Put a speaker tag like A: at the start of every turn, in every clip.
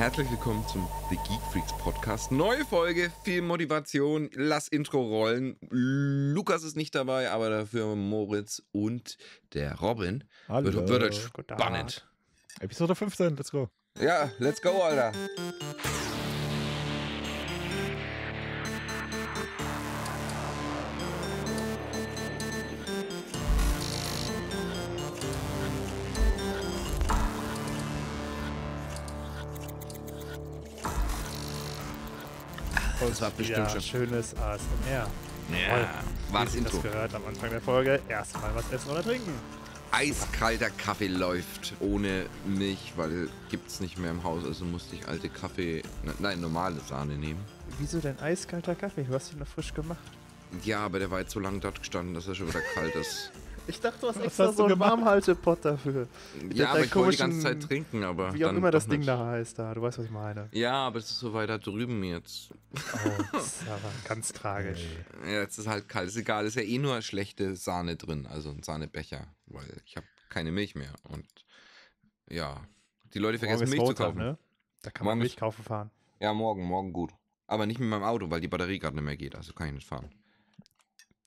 A: Herzlich willkommen zum The Geek Freaks Podcast. Neue Folge, viel Motivation, lass Intro rollen. Lukas ist nicht dabei, aber dafür Moritz und der Robin. Hallo. Wird, wird halt spannend.
B: Episode 15, let's go. Ja,
A: let's go, Alter. Das war bestimmt ja, schon.
C: Schönes ASMR. Ja, Toll. war das Intro. Das gehört am Anfang der Folge. Erstmal was essen oder trinken.
A: Eiskalter Kaffee läuft ohne Milch, weil gibt's nicht mehr im Haus, also musste ich alte Kaffee, ne, nein, normale Sahne nehmen.
C: Wieso denn eiskalter Kaffee? Du hast ihn noch frisch gemacht.
A: Ja, aber der war jetzt so lange dort gestanden, dass er schon wieder kalt ist.
C: Ich dachte, du hast extra hast so einen Warmhaltepott dafür.
A: Ja, aber ich wollte die ganze Zeit trinken, aber. Wie auch immer
C: das Ding nicht. da heißt, da. Du weißt, was ich meine.
A: Ja, aber es ist so weit da drüben jetzt. Oh, das ist aber ganz tragisch. Ja, jetzt ist halt kalt. Ist egal, ist ja eh nur schlechte Sahne drin, also ein Sahnebecher, weil ich habe keine Milch mehr. Und ja, die Leute vergessen Milch Rottern, zu kaufen. Ne? Da kann man Milch kaufen fahren. Ja, morgen, morgen gut. Aber nicht mit meinem Auto, weil die Batterie gerade nicht mehr geht, also kann ich nicht fahren.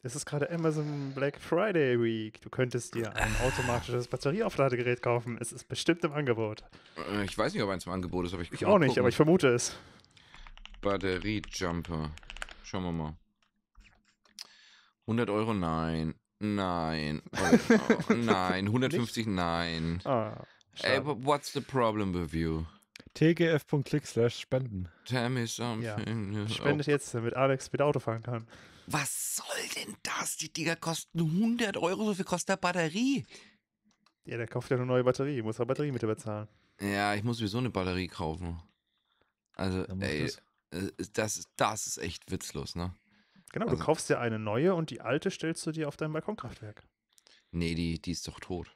C: Es ist gerade Amazon Black Friday Week. Du könntest dir ein automatisches Batterieaufladegerät kaufen. Es ist bestimmt im Angebot.
A: Äh, ich weiß nicht, ob eins im Angebot ist, aber ich Ich auch nicht, gucken. aber ich vermute es. Batteriejumper. Schauen wir mal. 100 Euro, nein. Nein. Oh, nein. 150, nicht? nein. Ah, Ey, what's the problem with you?
B: tgf.click slash spenden.
A: Tell me something. Ja. Spendet
C: jetzt, damit Alex mit Auto fahren kann. Was soll denn das?
A: Die Dinger kosten 100 Euro, so viel kostet der Batterie.
C: Ja, der kauft ja eine neue Batterie, muss aber Batterie mit bezahlen.
A: Ja, ich muss sowieso eine Batterie kaufen. Also, ey, das. Äh, das, das ist echt witzlos, ne? Genau, also, du kaufst dir eine neue und die alte
C: stellst du dir auf dein Balkonkraftwerk.
A: Nee, die, die ist doch tot.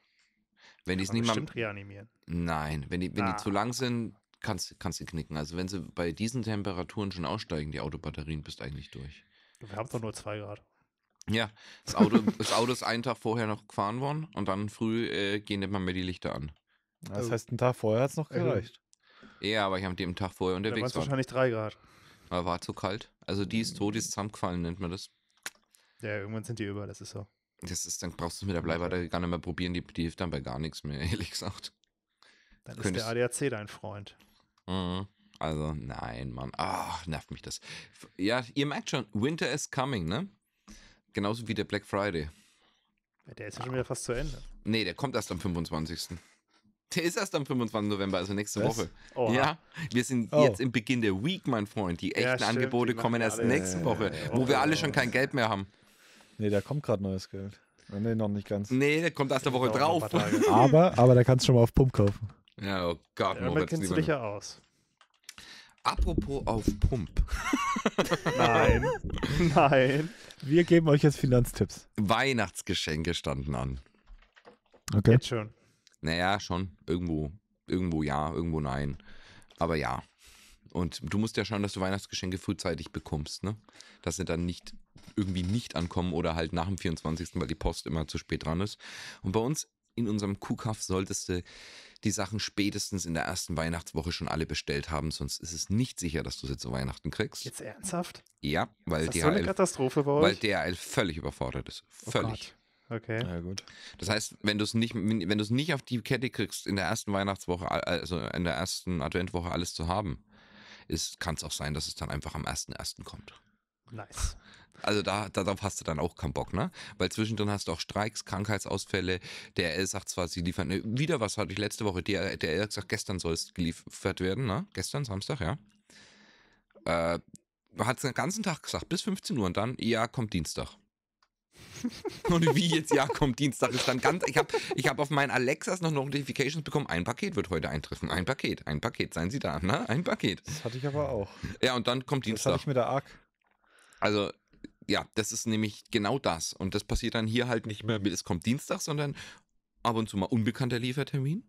A: Wenn die es nicht mal. Reanimieren. Nein, wenn die, wenn ah. die zu lang sind, kannst, kannst du knicken. Also wenn sie bei diesen Temperaturen schon aussteigen, die Autobatterien, bist eigentlich durch.
C: Wir haben doch nur zwei Grad.
A: Ja, das Auto, das Auto ist einen Tag vorher noch gefahren worden und dann früh äh, gehen immer mehr die Lichter an.
B: Das oh. heißt, einen Tag vorher hat es noch gereicht.
A: Ja, aber ich habe den Tag vorher unterwegs war. wahrscheinlich drei Grad. Aber war zu kalt. Also die ist tot, die ist zusammengefallen, nennt man das.
C: Ja, irgendwann sind die über, das ist so.
A: Das ist, dann brauchst du es mit der Bleibe gar nicht mehr probieren, die, die hilft dann bei gar nichts mehr, ehrlich gesagt. Dann ist der
C: ADAC dein Freund.
A: Mhm. Also, nein, Mann. Ach, nervt mich das. Ja, ihr merkt schon, Winter is coming, ne? Genauso wie der Black Friday.
C: Der ist ja schon wieder fast zu Ende.
A: Nee, der kommt erst am 25. Der ist erst am 25. November, also nächste Was? Woche. Oha. Ja, wir sind oh. jetzt im Beginn der Week, mein Freund. Die echten ja, Angebote die kommen erst nächste Woche, ja, oh. wo wir alle schon kein Geld mehr haben. Nee,
B: da kommt gerade neues Geld. Nee, noch nicht ganz. Nee,
A: der kommt erst der Woche drauf. Aber,
B: aber da kannst du schon mal
A: auf Pump kaufen. Ja, oh Gott, Moritz. Damit kennst du dich ja aus. Apropos auf Pump. Nein, nein.
B: Wir geben euch jetzt Finanztipps.
A: Weihnachtsgeschenke standen an.
C: Okay. Jetzt
B: schon.
A: Naja, schon. Irgendwo, irgendwo ja, irgendwo nein. Aber ja. Und du musst ja schauen, dass du Weihnachtsgeschenke frühzeitig bekommst, ne? Dass sie dann nicht irgendwie nicht ankommen oder halt nach dem 24., weil die Post immer zu spät dran ist. Und bei uns in unserem Kuhkaff solltest du die Sachen spätestens in der ersten Weihnachtswoche schon alle bestellt haben, sonst ist es nicht sicher, dass du sie zu Weihnachten kriegst.
C: Jetzt ernsthaft?
A: Ja, weil ist das DHL, so eine Katastrophe bei euch? weil DHL völlig überfordert ist. Oh völlig. Oh Okay. Ja, gut. Das heißt, wenn du es nicht, wenn du nicht auf die Kette kriegst, in der ersten Weihnachtswoche, also in der ersten Adventwoche alles zu haben, kann es auch sein, dass es dann einfach am 1.1. kommt. Nice. Also da, darauf hast du dann auch keinen Bock, ne? Weil zwischendrin hast du auch Streiks, Krankheitsausfälle. DRL sagt zwar, sie liefern ne, wieder was, hatte ich letzte Woche. DRL der hat gesagt, gestern soll es geliefert werden, ne? Gestern, Samstag, ja. Äh, hat es den ganzen Tag gesagt, bis 15 Uhr und dann, ja, kommt Dienstag. und wie jetzt, ja, kommt Dienstag, ist dann ganz, ich habe ich hab auf meinen Alexas noch Notifications bekommen, ein Paket wird heute eintreffen, ein Paket, ein Paket, seien Sie da, ne? Ein Paket. Das hatte ich aber auch. Ja, und dann kommt das Dienstag. Das hatte ich mit der ARC. Also ja, das ist nämlich genau das. Und das passiert dann hier halt nicht mehr, es kommt Dienstag, sondern ab und zu mal unbekannter Liefertermin.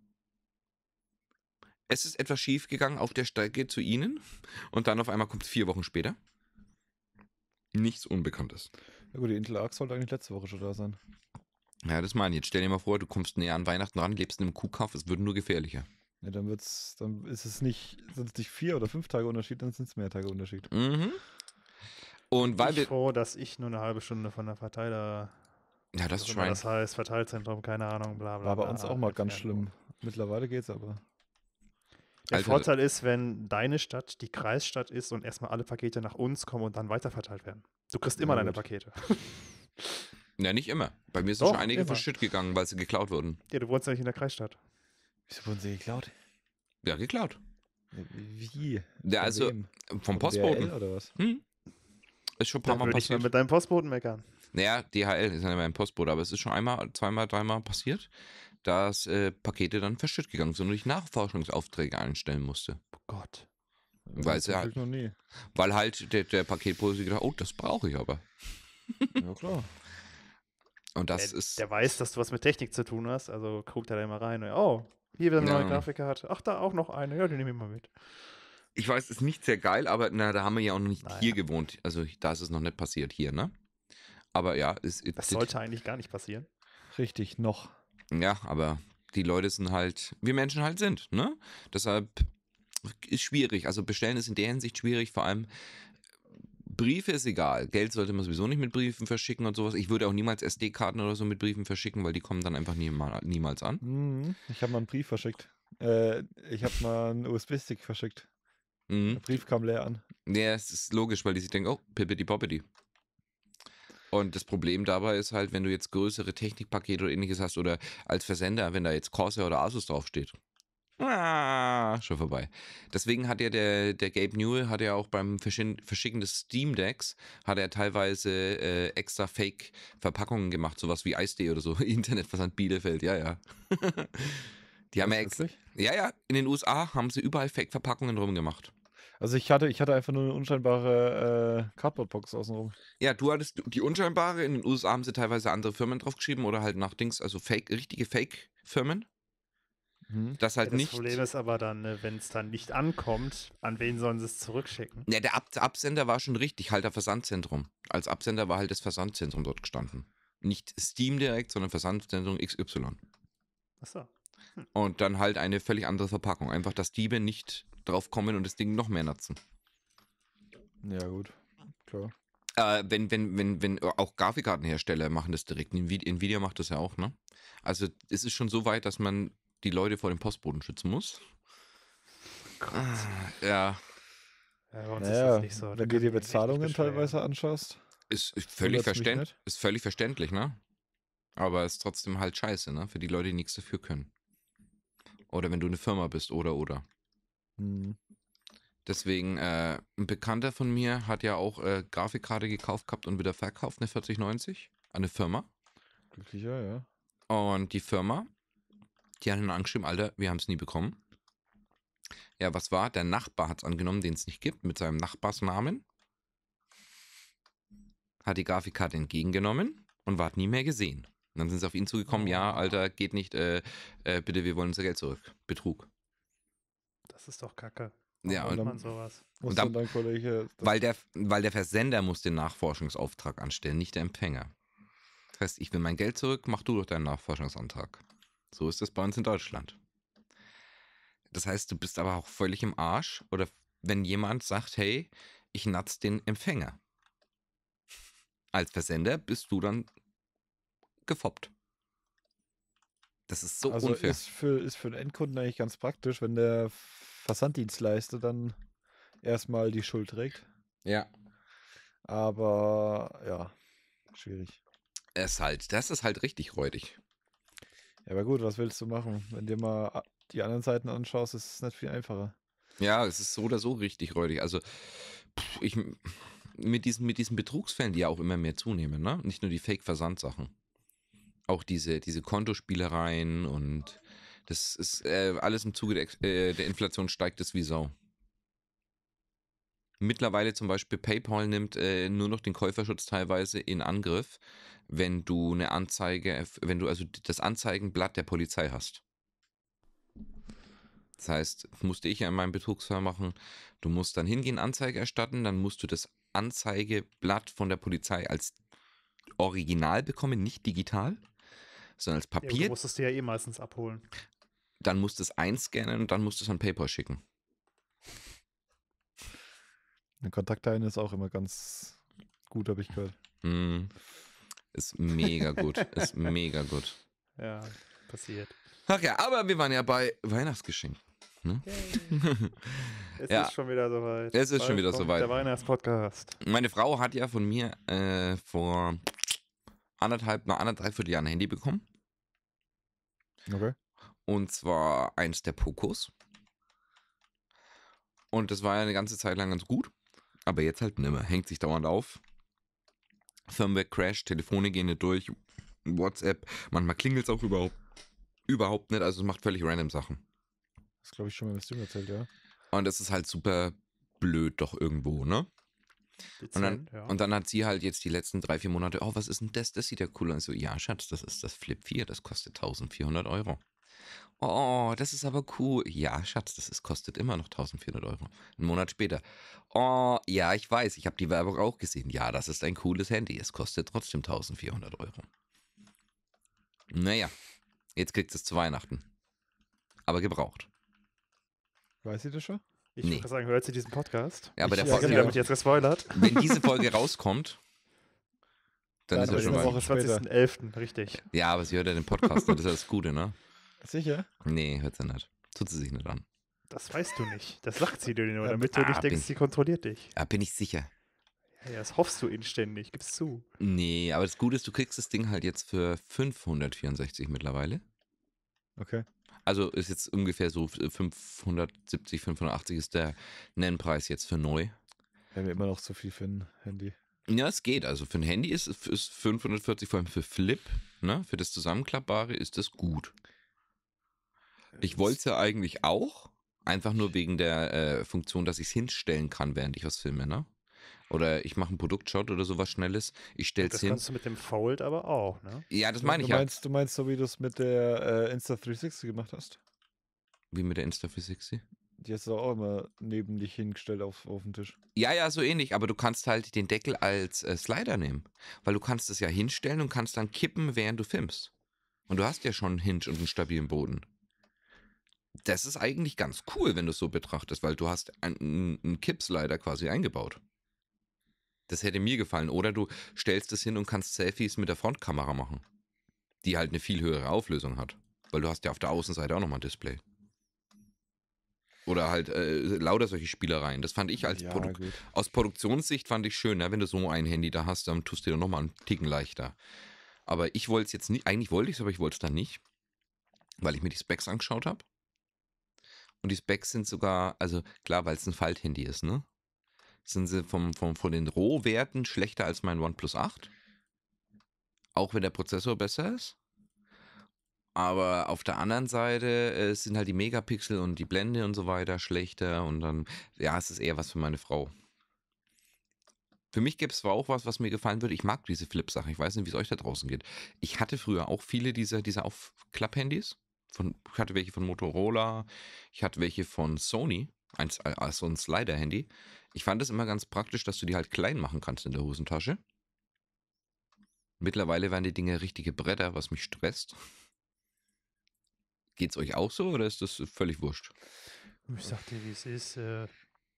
A: Es ist etwas schief gegangen auf der Strecke zu Ihnen und dann auf einmal kommt es vier Wochen später. Nichts Unbekanntes.
B: Ja gut, die Intel Arc sollte eigentlich letzte Woche schon da sein.
A: Ja, das meine ich. Jetzt stell dir mal vor, du kommst näher an Weihnachten ran, lebst in einem Kuhkauf, es wird nur gefährlicher.
B: Ja, dann wird's, dann ist es nicht, sind es nicht vier oder fünf Tage Unterschied, dann sind es mehr Tage Unterschied. Mhm. Und weil ich bin froh, dass ich nur eine halbe Stunde von der Verteiler.
C: Ja, das ist Das heißt, Verteilzentrum, keine Ahnung, bla bla. War bei uns auch mal ganz schlimm. Mittlerweile geht's aber. Der Alter. Also Vorteil ist, wenn deine Stadt die Kreisstadt ist und erstmal alle Pakete nach uns kommen und dann weiterverteilt werden. Du kriegst immer ja, deine Pakete.
A: Na, nicht immer. Bei mir sind Doch, schon einige immer. verschütt gegangen, weil sie geklaut wurden.
C: Ja, du wohnst ja nicht in der Kreisstadt.
A: Wieso wurden sie geklaut? Ja, geklaut. Wie? Ja, also vom Postboten. DRL oder was? Hm? Ist schon ein paar da Mal passiert. Ich mit
C: deinem Postboten meckern.
A: Naja, DHL ist ja nicht mehr ein Postbote, aber es ist schon einmal, zweimal, dreimal passiert, dass äh, Pakete dann verschütt gegangen sind und ich Nachforschungsaufträge einstellen musste. Oh
B: Gott. Weil, ja, halt,
A: weil halt der, der Paketpose gedacht, oh, das brauche ich aber. Ja, klar. Und das der, ist.
C: Der weiß, dass du was mit Technik zu tun hast, also guckt er da immer rein. Und, oh, hier wieder eine ja. neue Grafikkarte. Ach, da auch noch eine. Ja, die nehme ich mal mit.
A: Ich weiß, es ist nicht sehr geil, aber na, da haben wir ja auch noch nicht naja. hier gewohnt. Also da ist es noch nicht passiert hier, ne? Aber ja, es ist. Das sollte
C: eigentlich gar nicht passieren. Richtig, noch.
A: Ja, aber die Leute sind halt, wir Menschen halt sind, ne? Deshalb ist schwierig. Also bestellen ist in der Hinsicht schwierig, vor allem. Briefe ist egal. Geld sollte man sowieso nicht mit Briefen verschicken und sowas. Ich würde auch niemals SD-Karten oder so mit Briefen verschicken, weil die kommen dann einfach nie, niemals an.
B: Mhm. Ich habe mal einen Brief verschickt. Äh, ich habe mal einen USB-Stick verschickt. Mhm. Der Brief kam leer an.
A: Ja, es ist logisch, weil die sich denken, oh, pippity poppity. Und das Problem dabei ist halt, wenn du jetzt größere Technikpakete oder ähnliches hast oder als Versender, wenn da jetzt Corsair oder Asus draufsteht. Ah, schon vorbei. Deswegen hat ja der, der Gabe Newell, hat ja auch beim Verschicken des Steam Decks, hat er teilweise äh, extra Fake-Verpackungen gemacht, sowas wie Eisdee oder so, Internetversand Bielefeld, ja, ja. Die haben ja, ja, ja, in den USA haben sie überall Fake-Verpackungen rumgemacht.
B: Also ich hatte, ich hatte einfach nur eine unscheinbare äh, Cardboard-Box außenrum.
A: Ja, du hattest die unscheinbare. In den USA haben sie teilweise andere Firmen draufgeschrieben oder halt nach Dings, also Fake, richtige Fake-Firmen. Mhm. Das halt ja, das nicht. Das Problem
C: ist aber dann, ne, wenn es dann nicht ankommt, an wen sollen sie es zurückschicken?
A: Ja, der Ab Absender war schon richtig, halt der Versandzentrum. Als Absender war halt das Versandzentrum dort gestanden. Nicht Steam direkt, sondern Versandzentrum XY. Achso. Und dann halt eine völlig andere Verpackung. Einfach, dass Diebe nicht drauf kommen und das Ding noch mehr nutzen.
B: Ja, gut. Klar.
A: Äh, wenn, wenn, wenn, wenn, auch Grafikkartenhersteller machen das direkt. Nvidia macht das ja auch, ne? Also es ist schon so weit, dass man die Leute vor dem Postboden schützen muss. Ah, ja. Ja, naja,
B: so. Da geht dir Bezahlungen teilweise anschaust. Ist, ist völlig, verständ,
A: ist völlig verständlich, ne? Aber ist trotzdem halt scheiße, ne? Für die Leute, die nichts dafür können. Oder wenn du eine Firma bist, oder, oder. Mhm. Deswegen, äh, ein Bekannter von mir hat ja auch äh, Grafikkarte gekauft gehabt und wieder verkauft, eine 4090, an eine Firma.
B: Glücklicher, ja.
A: Und die Firma, die hat ihn angeschrieben, Alter, wir haben es nie bekommen. Ja, was war? Der Nachbar hat es angenommen, den es nicht gibt, mit seinem Nachbarsnamen. Hat die Grafikkarte entgegengenommen und war nie mehr gesehen dann sind sie auf ihn zugekommen, mhm. ja, Alter, geht nicht, äh, äh, bitte, wir wollen unser Geld zurück. Betrug.
C: Das ist doch Kacke. Ja, und, man sowas. Und dann, dann
B: Kollege,
A: weil, der, weil der Versender muss den Nachforschungsauftrag anstellen, nicht der Empfänger. Das heißt, ich will mein Geld zurück, mach du doch deinen Nachforschungsantrag. So ist das bei uns in Deutschland. Das heißt, du bist aber auch völlig im Arsch, oder wenn jemand sagt, hey, ich natz den Empfänger. Als Versender bist du dann gefoppt. Das ist so also unfair. Ist
B: für, ist für den Endkunden eigentlich ganz praktisch, wenn der Versanddienstleister dann erstmal die Schuld trägt. Ja. Aber ja, schwierig. Es halt, das ist halt richtig räudig. Ja, aber gut, was willst du machen? Wenn dir mal die anderen Seiten anschaust, ist es nicht viel einfacher.
A: Ja, es ist so oder so richtig räudig. Also, ich, mit diesen, mit diesen Betrugsfällen, die ja auch immer mehr zunehmen, ne? Nicht nur die Fake-Versandsachen auch diese, diese Kontospielereien und das ist äh, alles im Zuge der, äh, der Inflation steigt es wie Sau. Mittlerweile zum Beispiel PayPal nimmt äh, nur noch den Käuferschutz teilweise in Angriff, wenn du eine Anzeige, wenn du also das Anzeigenblatt der Polizei hast. Das heißt, musste ich ja in meinem Betrugsfall machen, du musst dann hingehen, Anzeige erstatten, dann musst du das Anzeigeblatt von der Polizei als Original bekommen, nicht digital sondern als Papier. Ja, du
C: musstest dir ja eh meistens abholen.
A: Dann musst du es einscannen und dann musst du es an PayPal schicken.
B: Eine Kontaktdaten ist auch immer ganz gut, habe ich gehört.
A: Mm, ist mega gut. ist mega gut. Ja, passiert. Ach ja, aber wir waren ja bei Weihnachtsgeschenken. Ne? es ja. ist schon wieder soweit. Es ist Bald schon wieder soweit. Der Weihnachtspodcast. Meine Frau hat ja von mir äh, vor anderthalb, mal anderthalb Jahren ein Handy bekommen. Okay. Und zwar eins der Pokus. Und das war ja eine ganze Zeit lang ganz gut. Aber jetzt halt nimmer. Hängt sich dauernd auf. Firmware Crash, Telefone gehen nicht durch, WhatsApp, manchmal klingelt es auch überhaupt, überhaupt nicht. Also es macht völlig random Sachen.
B: Das glaube ich schon mal im Stream erzählt, ja.
A: Und das ist halt super blöd doch irgendwo, ne? Und dann, ja. und dann, hat sie halt jetzt die letzten drei, vier Monate, oh, was ist denn das? Das sieht ja cool aus. So, ja, Schatz, das ist das Flip 4, das kostet 1400 Euro. Oh, das ist aber cool. Ja, Schatz, das ist, kostet immer noch 1400 Euro. Einen Monat später. Oh, ja, ich weiß, ich habe die Werbung auch gesehen. Ja, das ist ein cooles Handy. Es kostet trotzdem 1400 Euro. Naja, jetzt kriegt es zu Weihnachten. Aber gebraucht.
C: Weiß sie das schon? Ich nee. würde sagen, hört sie diesen Podcast. Ja, aber ich, der Folge, ja, damit jetzt gespoilert. Wenn diese Folge
A: rauskommt, dann, dann ist er schon mal. Woche 20.11.,
C: richtig. Ja, aber sie hört ja den Podcast, das
A: ist ja das Gute, ne? Sicher? Nee, hört sie nicht. Tut sie sich nicht an.
C: Das weißt du nicht. Das lacht sie dir nur, damit du ah, nicht denkst, bin, sie kontrolliert dich.
A: Ja, bin ich sicher.
C: Ja, das hoffst du inständig, gib's zu.
A: Nee, aber das Gute ist, du kriegst das Ding halt jetzt für 564 mittlerweile. Okay. Also ist jetzt ungefähr so 570, äh, 580 ist der Nennpreis jetzt für neu.
B: Wäre mir immer noch zu viel für ein Handy.
A: Ja, es geht. Also für ein Handy ist, es 540, vor allem für Flip, ne? für das Zusammenklappbare ist das gut. Ich wollte es ja eigentlich auch, einfach nur wegen der äh, Funktion, dass ich es hinstellen kann, während ich was filme, ne? oder ich mache einen Produktshot oder sowas Schnelles. Ich stelle es hin. Das kannst
C: du mit dem Fold aber
B: auch, ne? Ja, das meine ich du ja. du meinst so, wie du es mit der äh, Insta360 gemacht hast?
A: Wie mit der Insta360?
B: Die hast du auch immer neben dich hingestellt auf, auf den Tisch.
A: Ja, ja, so ähnlich, aber du kannst halt den Deckel als äh, Slider nehmen. Weil du kannst es ja hinstellen und kannst dann kippen, während du filmst. Und du hast ja schon einen Hinge und einen stabilen Boden. Das ist eigentlich ganz cool, wenn du es so betrachtest, weil du hast einen, einen Kippslider quasi eingebaut. Das hätte mir gefallen. Oder du stellst es hin und kannst Selfies mit der Frontkamera machen, die halt eine viel höhere Auflösung hat. Weil du hast ja auf der Außenseite auch nochmal ein Display. Oder halt äh, lauter solche Spielereien. Das fand ich als ja, Produ aus Produktionssicht fand ich schön, ne? wenn du so ein Handy da hast, dann tust du dir nochmal einen Ticken leichter. Aber ich wollte es jetzt nicht, eigentlich wollte ich es, aber ich wollte es dann nicht, weil ich mir die Specs angeschaut habe. Und die Specs sind sogar, also klar, weil es ein Falthandy ist, ne? sind sie vom, vom, von den Rohwerten schlechter als mein OnePlus 8. Auch wenn der Prozessor besser ist. Aber auf der anderen Seite äh, sind halt die Megapixel und die Blende und so weiter schlechter. Und dann, ja, es ist eher was für meine Frau. Für mich gäbe es zwar auch was, was mir gefallen würde. Ich mag diese Flip-Sache. Ich weiß nicht, wie es euch da draußen geht. Ich hatte früher auch viele dieser, dieser Aufklapp-Handys. Ich hatte welche von Motorola. Ich hatte welche von Sony. Ein, also äh, ein Slider-Handy. Ich fand es immer ganz praktisch, dass du die halt klein machen kannst in der Hosentasche. Mittlerweile werden die Dinge richtige Bretter, was mich stresst. Geht's euch auch so oder ist das völlig wurscht?
C: Ich sag dir, wie es ist. Äh,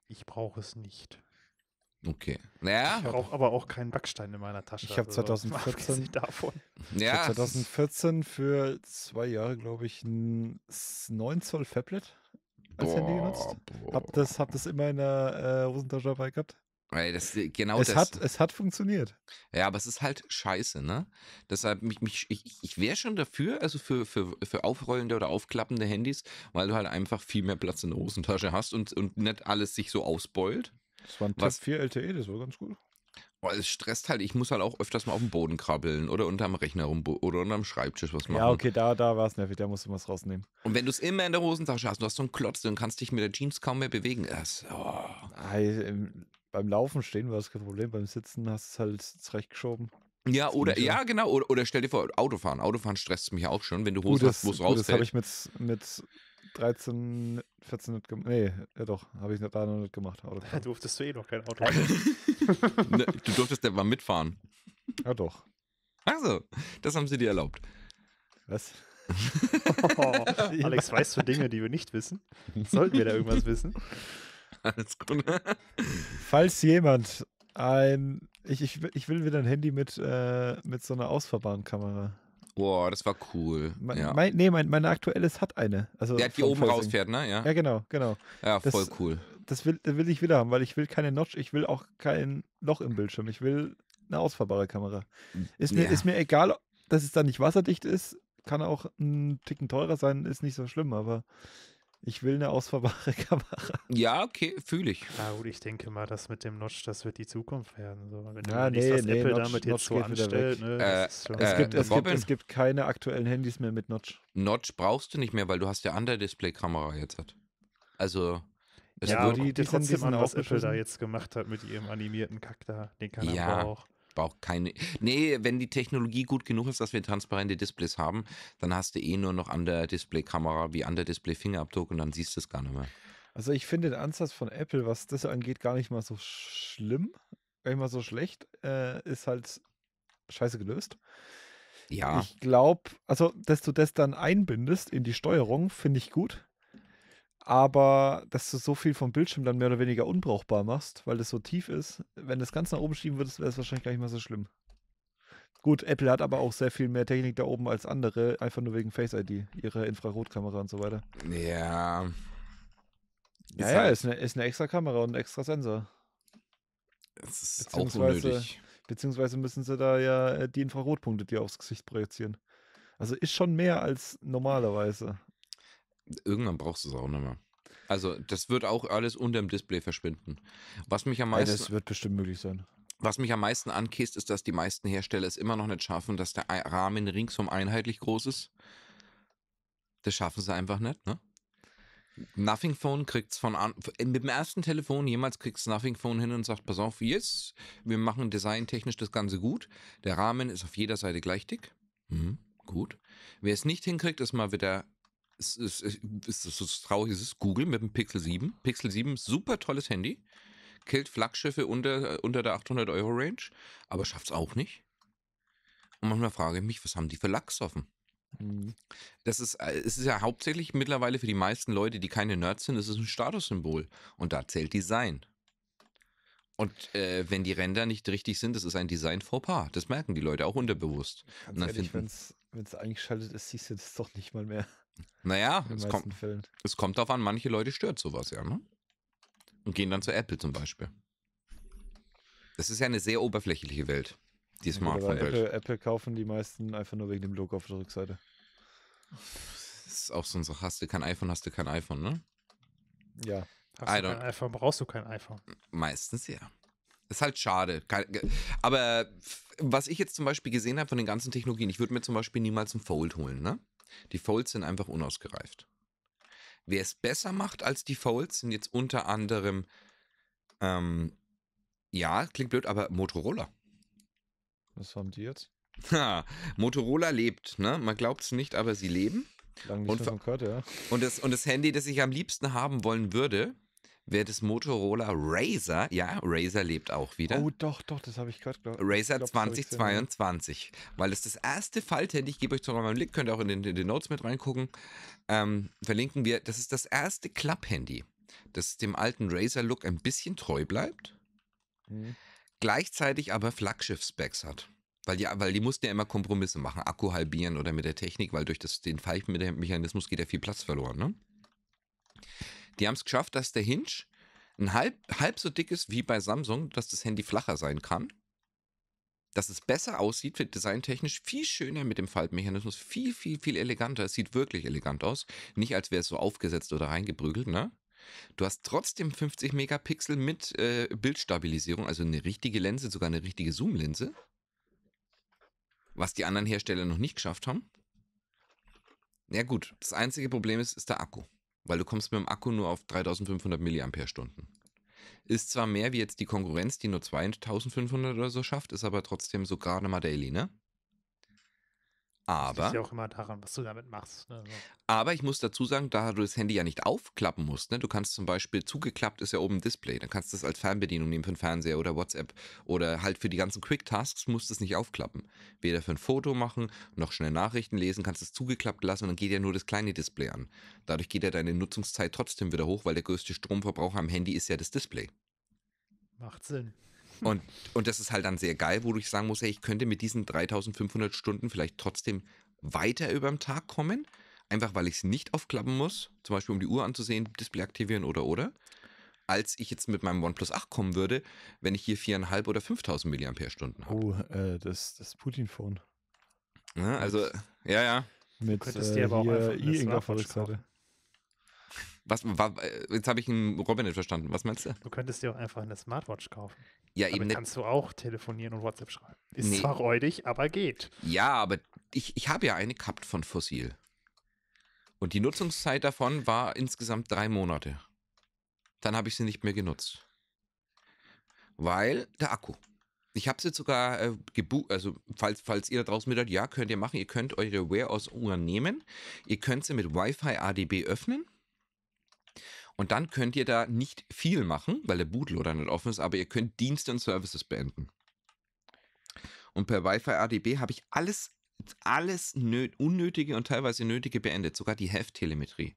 C: ich brauche es nicht.
A: Okay. Naja. Ich
C: brauche aber auch keinen Backstein in meiner Tasche. Ich habe also 2014 davon. Ja.
B: 2014 für zwei Jahre, glaube ich, ein 9 Zoll Fablet als Handy genutzt? Hab das, hab das immer in der äh, Hosentasche dabei gehabt?
A: das, äh, genau es, das. Hat,
B: es hat funktioniert.
A: Ja, aber es ist halt scheiße, ne? Deshalb, mich, mich, ich, ich wäre schon dafür, also für, für, für aufrollende oder aufklappende Handys, weil du halt einfach viel mehr Platz in der Hosentasche hast und, und nicht alles sich so ausbeult. Das war ein was,
B: Tab 4 LTE, das war ganz gut.
A: Boah, es stresst halt, ich muss halt auch öfters mal auf dem Boden krabbeln oder unterm Rechner rum oder unterm Schreibtisch was machen. Ja, okay,
B: da, da war es nervig, da musst du was rausnehmen.
A: Und wenn du es immer in der Hosentasche hast, du hast so einen Klotz und kannst dich mit der Jeans kaum mehr bewegen. Das, oh.
B: beim Laufen stehen war das kein Problem, beim Sitzen hast du es halt zurechtgeschoben.
A: Ja, oder, ja, genau, oder, oder, stell dir vor, Autofahren. Autofahren stresst mich auch schon, wenn du Hose gut, hast, wo es rausfällt. Das habe ich
B: mit, mit 13, 14 nicht gemacht. Nee, ja doch, habe ich da noch nicht gemacht. Auto da durftest
A: du eh noch kein Auto. ne, du durftest ja mal mitfahren. Ja doch. Also, das haben sie dir erlaubt. Was? oh, Alex, weißt du Dinge,
C: die wir nicht wissen? Sollten wir da irgendwas wissen? Alles gut.
B: Falls jemand ein. Ich, ich, ich will wieder ein Handy mit, äh, mit so einer
A: Ausfahrbahnkamera. Boah, das war cool. Mein, ja. mein,
B: nee, mein, meine aktuelles hat eine. Also Der hat die oben Pressing. rausfährt, ne? Ja, ja genau, genau. Ja, voll cool. Das will, das will ich wieder haben, weil ich will keine Notch, ich will auch kein Loch im Bildschirm. Ich will eine ausfahrbare Kamera. Ist mir, ja. ist mir egal, dass es da nicht wasserdicht ist. Kann auch ein Ticken teurer sein, ist nicht so schlimm, aber ich will eine ausfahrbare Kamera.
C: Ja, okay, fühle ich. Ja, gut, ich denke mal, das mit dem Notch, das wird die Zukunft werden. So, wenn ja, du nee, das nee, Apple Notch, damit Notch jetzt so anstellt. Ne, äh, so. Äh, es,
A: gibt, es, gibt, es, gibt, keine aktuellen Handys mehr mit Notch. Notch brauchst du nicht mehr, weil du hast ja Under-Display-Kamera jetzt. Hat. Also... Es ja, die,
B: die trotzdem an, was Apple da jetzt gemacht hat
C: mit ihrem animierten Kack da, den kann ja. auch
A: brauche keine. Nee, wenn die Technologie gut genug ist, dass wir transparente Displays haben, dann hast du eh nur noch an der Display-Kamera wie an der Display Fingerabdruck und dann siehst du es gar nicht mehr.
B: Also ich finde den Ansatz von Apple, was das angeht, gar nicht mal so schlimm, gar nicht mal so schlecht, äh, ist halt scheiße gelöst. Ja. Ich glaube, also, dass du das dann einbindest in die Steuerung, finde ich gut aber dass du so viel vom Bildschirm dann mehr oder weniger unbrauchbar machst, weil das so tief ist. Wenn das ganz nach oben schieben würdest, wäre es wahrscheinlich gar nicht mehr so schlimm. Gut, Apple hat aber auch sehr viel mehr Technik da oben als andere, einfach nur wegen Face ID, ihre Infrarotkamera und so weiter.
A: Ja. Ist ja, halt ist eine, ist eine extra
B: Kamera und ein extra Sensor.
A: Es ist auch unnötig.
B: Beziehungsweise müssen sie da ja äh, die Infrarotpunkte dir aufs Gesicht projizieren. Also ist schon mehr als normalerweise.
A: Irgendwann brauchst du es auch nicht mehr. Also, das wird auch alles unter dem Display verschwinden. Was mich am meisten. Ja, das
B: wird bestimmt möglich sein.
A: Was mich am meisten ankäst, ist, dass die meisten Hersteller es immer noch nicht schaffen, dass der Rahmen ringsum einheitlich groß ist. Das schaffen sie einfach nicht, ne? Nothing Phone kriegt es von an, äh, mit dem ersten Telefon jemals kriegt es Nothing Phone hin und sagt, pass auf, yes, wir machen designtechnisch das Ganze gut. Der Rahmen ist auf jeder Seite gleich dick. Mhm, gut. Wer es nicht hinkriegt, ist mal wieder es ist, es ist so traurig, es ist Google mit dem Pixel 7. Pixel 7, super tolles Handy. Killt Flaggschiffe unter, unter der 800-Euro-Range, aber schafft es auch nicht. Und manchmal frage ich mich, was haben die für Lachs offen? Mhm. Das ist, äh, es ist ja hauptsächlich mittlerweile für die meisten Leute, die keine Nerds sind, es ist ein Statussymbol. Und da zählt Design. Und äh, wenn die Ränder nicht richtig sind, das ist ein Design faux pas. Das merken die Leute auch unterbewusst. Ganz Und dann ehrlich, wenn
B: es eingeschaltet ist, siehst du das doch nicht mal mehr. Naja, es kommt,
A: es kommt darauf an, manche Leute stört sowas ja, ne? Und gehen dann zu Apple zum Beispiel. Das ist ja eine sehr oberflächliche Welt, die Smartphone-Welt.
B: Apple, Apple, kaufen die meisten einfach nur wegen dem Logo auf der Rückseite.
A: Das ist auch so ein Sache. hast du kein iPhone, hast du kein iPhone, ne? Ja. Hast du kein
C: iPhone, brauchst du kein iPhone.
A: Meistens ja. Ist halt schade. Aber was ich jetzt zum Beispiel gesehen habe von den ganzen Technologien, ich würde mir zum Beispiel niemals ein Fold holen, ne? Die Folds sind einfach unausgereift. Wer es besser macht als die Folds, sind jetzt unter anderem, ähm, ja, klingt blöd, aber Motorola.
B: Was haben die jetzt?
A: Ha, Motorola lebt, ne? Man glaubt es nicht, aber sie leben. Lange nicht und, gehört, ja. und, das, und das Handy, das ich am liebsten haben wollen würde, wäre das Motorola Razer. Ja, Razer lebt auch wieder. Oh, doch,
B: doch, das habe ich gerade gehört. Razer glaub, 2022,
A: weil es das erste Falthandy, ich gebe euch sogar mal einen Link, könnt ihr auch in den, in den Notes mit reingucken, ähm, verlinken wir. Das ist das erste Club-Handy, das dem alten Razer-Look ein bisschen treu bleibt, mhm. gleichzeitig aber Flaggschiff-Specs hat. Weil die, weil die mussten ja immer Kompromisse machen, Akku halbieren oder mit der Technik, weil durch das, den Pfeifenmechanismus geht ja viel Platz verloren, ne? Die haben es geschafft, dass der Hinge ein halb, halb so dick ist wie bei Samsung, dass das Handy flacher sein kann. Dass es besser aussieht, wird designtechnisch viel schöner mit dem Faltmechanismus, viel, viel, viel eleganter. Es sieht wirklich elegant aus. Nicht, als wäre es so aufgesetzt oder reingeprügelt, ne? Du hast trotzdem 50 Megapixel mit äh, Bildstabilisierung, also eine richtige Linse, sogar eine richtige Zoom-Linse. Was die anderen Hersteller noch nicht geschafft haben. Ja, gut. Das einzige Problem ist, ist der Akku weil du kommst mit dem Akku nur auf 3500 mAh. Ist zwar mehr wie jetzt die Konkurrenz, die nur 2500 oder so schafft, ist aber trotzdem so gerade mal daily, ne? Aber. Das ist ja auch
C: immer daran, was du damit machst. Ne?
A: Aber ich muss dazu sagen, da du das Handy ja nicht aufklappen musst, ne? du kannst zum Beispiel, zugeklappt ist ja oben ein Display, dann kannst du es als Fernbedienung nehmen für den Fernseher oder WhatsApp oder halt für die ganzen Quick-Tasks musst du es nicht aufklappen. Weder für ein Foto machen, noch schnell Nachrichten lesen, kannst es zugeklappt lassen und dann geht ja nur das kleine Display an. Dadurch geht ja deine Nutzungszeit trotzdem wieder hoch, weil der größte Stromverbraucher am Handy ist ja das Display. Macht Sinn. Und, und das ist halt dann sehr geil, wo ich sagen muss, hey, ich könnte mit diesen 3500 Stunden vielleicht trotzdem weiter über den Tag kommen, einfach weil ich es nicht aufklappen muss, zum Beispiel um die Uhr anzusehen, Display aktivieren oder oder, als ich jetzt mit meinem OnePlus 8 kommen würde, wenn ich hier 4.500 oder 5000 mAh stunden
B: habe. Oh, äh, das, das Putin-Phone.
A: Ja, ne, also, ja, ja. Mit, du könntest äh, dir aber auch einfach e was, was, äh, jetzt habe ich einen Robin nicht verstanden. Was meinst du?
C: Du könntest dir auch einfach eine Smartwatch kaufen.
A: Ja, Damit eben. Dann kannst
C: du auch telefonieren und WhatsApp schreiben. Ist nee. zwar räudig, aber geht.
A: Ja, aber ich, ich habe ja eine gehabt von Fossil. Und die Nutzungszeit davon war insgesamt drei Monate. Dann habe ich sie nicht mehr genutzt. Weil der Akku. Ich habe sie sogar äh, gebucht, also falls, falls ihr da draußen mit habt, ja, könnt ihr machen. Ihr könnt eure Wear aus Uhren nehmen. Ihr könnt sie mit Wi-Fi ADB öffnen und dann könnt ihr da nicht viel machen, weil der Bootloader nicht offen ist, aber ihr könnt Dienste und Services beenden. Und per Wi-Fi ADB habe ich alles, alles unnötige und teilweise nötige beendet, sogar die Hefttelemetrie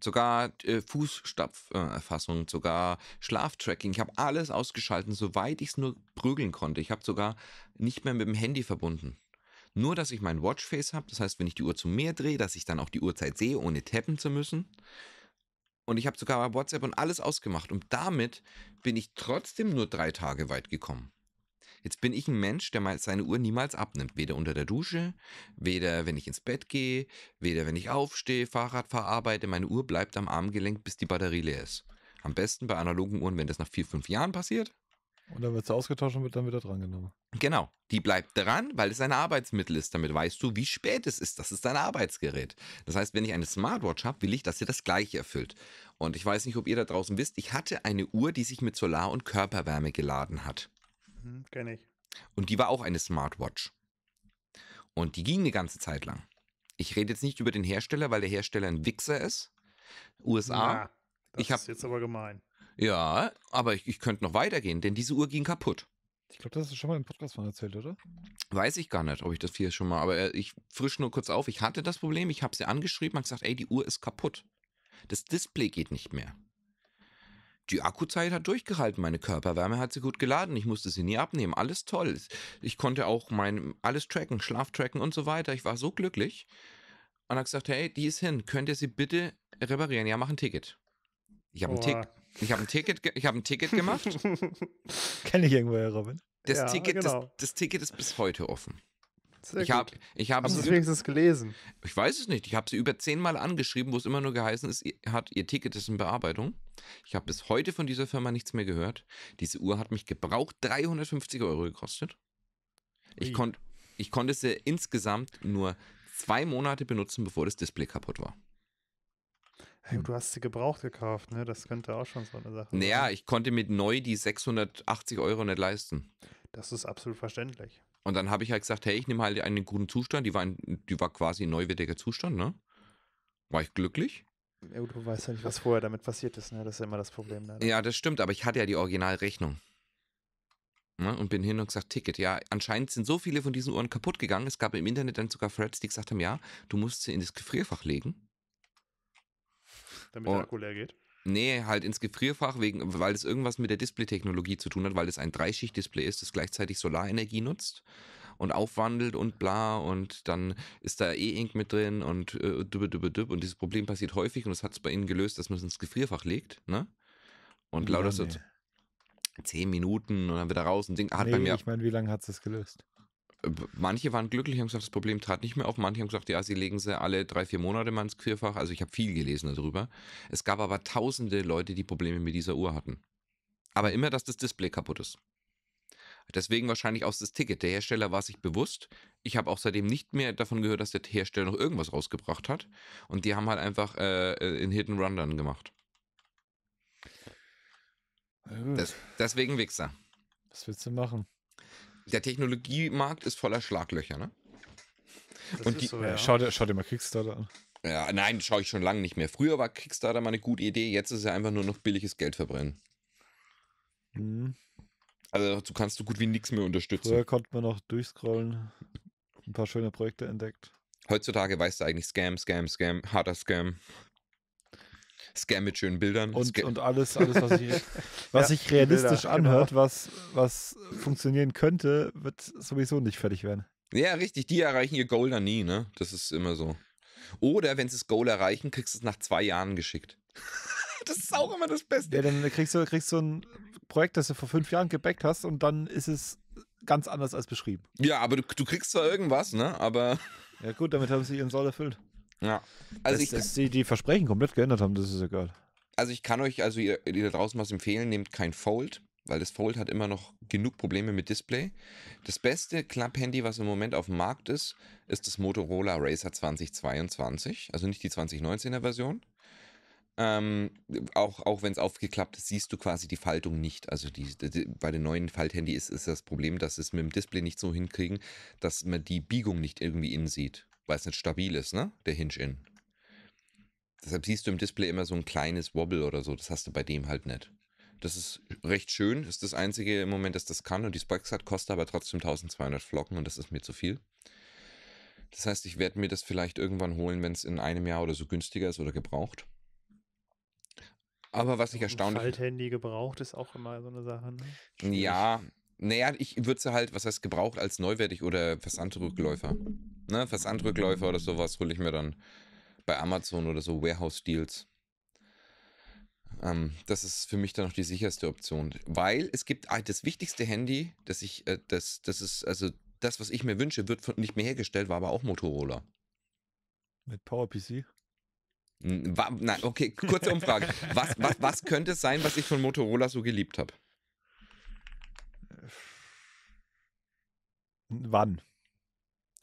A: sogar äh, Fußstapferfassung, äh, sogar Schlaftracking. Ich habe alles ausgeschalten, soweit ich es nur prügeln konnte. Ich habe sogar nicht mehr mit dem Handy verbunden. Nur, dass ich mein Watchface habe, das heißt, wenn ich die Uhr zu mehr drehe, dass ich dann auch die Uhrzeit sehe, ohne tappen zu müssen. Und ich habe sogar WhatsApp und alles ausgemacht. Und damit bin ich trotzdem nur drei Tage weit gekommen. Jetzt bin ich ein Mensch, der mal seine Uhr niemals abnimmt. Weder unter der Dusche, weder wenn ich ins Bett gehe, weder wenn ich aufstehe, Fahrrad verarbeite. Meine Uhr bleibt am Armgelenk, bis die Batterie leer ist. Am besten bei analogen Uhren, wenn das nach vier, fünf Jahren passiert.
B: Und dann wird sie ausgetauscht und wird dann wieder drangenommen.
A: Genau, die bleibt dran, weil es ein Arbeitsmittel ist. Damit weißt du, wie spät es ist. Das ist dein Arbeitsgerät. Das heißt, wenn ich eine Smartwatch habe, will ich, dass sie das gleiche erfüllt. Und ich weiß nicht, ob ihr da draußen wisst, ich hatte eine Uhr, die sich mit Solar- und Körperwärme geladen hat. Mhm, kenn ich. Und die war auch eine Smartwatch. Und die ging eine ganze Zeit lang. Ich rede jetzt nicht über den Hersteller, weil der Hersteller ein Wichser ist. USA. Na, das ich hab, ist
C: jetzt aber gemein.
A: Ja, aber ich, ich könnte noch weitergehen, denn diese Uhr ging kaputt.
B: Ich glaube, das hast du schon mal im Podcast von erzählt, oder?
A: Weiß ich gar nicht, ob ich das hier schon mal, aber äh, ich frisch nur kurz auf. Ich hatte das Problem, ich habe sie angeschrieben und gesagt, ey, die Uhr ist kaputt. Das Display geht nicht mehr. Die Akkuzeit hat durchgehalten, meine Körperwärme hat sie gut geladen, ich musste sie nie abnehmen, alles toll. Ich konnte auch mein alles tracken, Schlaf tracken und so weiter. Ich war so glücklich und habe gesagt, hey, die ist hin, könnt ihr sie bitte reparieren? Ja, mach ein Ticket. Ich habe ein, Tick, ich habe ein Ticket, ein Ticket gemacht.
B: Kenne ich irgendwo, Herr Robin. Das, ja, Ticket, genau. das,
A: das, Ticket ist bis heute offen. Sehr ich habe, ich habe. es wenigstens gelesen? Ich weiß es nicht. Ich habe sie über zehnmal angeschrieben, wo es immer nur geheißen ist, ihr, hat ihr Ticket ist in Bearbeitung. Ich habe bis heute von dieser Firma nichts mehr gehört. Diese Uhr hat mich gebraucht 350 Euro gekostet. Ich, konnt, ich konnte sie insgesamt nur zwei Monate benutzen, bevor das Display kaputt war.
C: Hey, hm. du hast sie gebraucht gekauft, ne? Das könnte auch schon so eine Sache
A: sein. Naja, ich konnte mit neu die 680 Euro nicht leisten.
C: Das ist absolut verständlich.
A: Und dann habe ich halt gesagt, hey, ich nehme halt einen guten Zustand. Die war, ein, die war quasi ein neuwertiger Zustand, ne? War ich glücklich?
C: Ja, du weißt ja nicht, was vorher damit passiert ist, ne? Das ist ja immer das Problem. Leider.
A: Ja, das stimmt, aber ich hatte ja die Originalrechnung. Ne? Und bin hin und gesagt, Ticket, ja, anscheinend sind so viele von diesen Uhren kaputt gegangen. Es gab im Internet dann sogar Threads, die gesagt haben, ja, du musst sie in das Gefrierfach legen damit der oh. Akku leer geht? Nee, halt ins Gefrierfach, wegen, weil es irgendwas mit der Display-Technologie zu tun hat, weil es ein Dreischicht-Display ist, das gleichzeitig Solarenergie nutzt und aufwandelt und bla und dann ist da E-Ink mit drin und äh, düb, düb, düb, und dieses Problem passiert häufig und das hat es bei ihnen gelöst, dass man es ins Gefrierfach legt, ne? Und ja, lauter nee. so zehn Minuten und dann wieder raus und Ding. Hat nee, bei mir. Ich
B: meine, wie lange hat es das gelöst?
A: manche waren glücklich, haben gesagt, das Problem trat nicht mehr auf. Manche haben gesagt, ja, sie legen sie alle drei, vier Monate mal ins Querfach. Also ich habe viel gelesen darüber. Es gab aber tausende Leute, die Probleme mit dieser Uhr hatten. Aber immer, dass das Display kaputt ist. Deswegen wahrscheinlich auch das Ticket. Der Hersteller war sich bewusst. Ich habe auch seitdem nicht mehr davon gehört, dass der Hersteller noch irgendwas rausgebracht hat. Und die haben halt einfach äh, äh in Hidden Run dann gemacht. Das, deswegen Wichser.
B: Was willst du machen?
A: der Technologiemarkt ist voller Schlaglöcher, ne?
B: Das und die, so, ja. schau, dir,
A: schau dir mal Kickstarter an. Ja, nein, schaue ich schon lange nicht mehr. Früher war Kickstarter mal eine gute Idee, jetzt ist ja einfach nur noch billiges Geld verbrennen. Mhm. Also dazu kannst du gut wie nichts mehr unterstützen. Früher
B: konnte man noch durchscrollen, ein paar schöne Projekte entdeckt.
A: Heutzutage weißt du eigentlich Scam, Scam, Scam, harter Scam. Scam mit schönen Bildern. Und, und alles, alles, was sich was ja, ich realistisch Bilder, genau. anhört,
B: genau. was, was funktionieren könnte, wird sowieso nicht fertig werden.
A: Ja, richtig, die erreichen ihr Goal dann nie, ne? Das ist immer so. Oder wenn sie das Goal erreichen, kriegst du es nach zwei Jahren geschickt.
B: das ist auch immer das Beste. Ja, dann kriegst du, kriegst du ein Projekt, das du vor fünf Jahren gebackt hast und dann ist es ganz anders als beschrieben.
A: Ja, aber du, du kriegst zwar irgendwas, ne?
B: Aber. Ja, gut, damit haben sie ihren Soll erfüllt.
A: Ja. Also dass, ich, dass sie die
B: Versprechen komplett geändert haben,
A: das ist ja Also ich kann euch, also ihr, ihr da draußen was empfehlen, nehmt kein Fold, weil das Fold hat immer noch genug Probleme mit Display. Das beste Club-Handy, was im Moment auf dem Markt ist, ist das Motorola Racer 2022, also nicht die 2019er Version. Ähm, auch auch wenn es aufgeklappt ist, siehst du quasi die Faltung nicht. Also die, die, bei den neuen Falthandy ist, ist das Problem, dass es mit dem Display nicht so hinkriegen, dass man die Biegung nicht irgendwie innen sieht weil es nicht stabil ist, ne? Der Hinge-In. Deshalb siehst du im Display immer so ein kleines Wobble oder so. Das hast du bei dem halt nicht. Das ist recht schön, ist das einzige im Moment, das das kann und die Spikes hat, kostet aber trotzdem 1200 Flocken und das ist mir zu viel. Das heißt, ich werde mir das vielleicht irgendwann holen, wenn es in einem Jahr oder so günstiger ist oder gebraucht. Aber was ich erstaunlich.
C: Falthandy gebraucht ist auch immer so eine Sache. Ne?
A: Ja, naja, ich würde sie halt, was heißt gebraucht, als neuwertig oder Versandrückläufer. Ne, Versandrückläufer oder sowas hole ich mir dann bei Amazon oder so Warehouse-Deals. Ähm, das ist für mich dann noch die sicherste Option. Weil es gibt ah, das wichtigste Handy, das ich, äh, das, das ist, also das, was ich mir wünsche, wird von, nicht mehr hergestellt, war aber auch Motorola.
B: Mit PowerPC?
A: nein, okay, kurze Umfrage. was, was, was könnte es sein, was ich von Motorola so geliebt habe? Wann?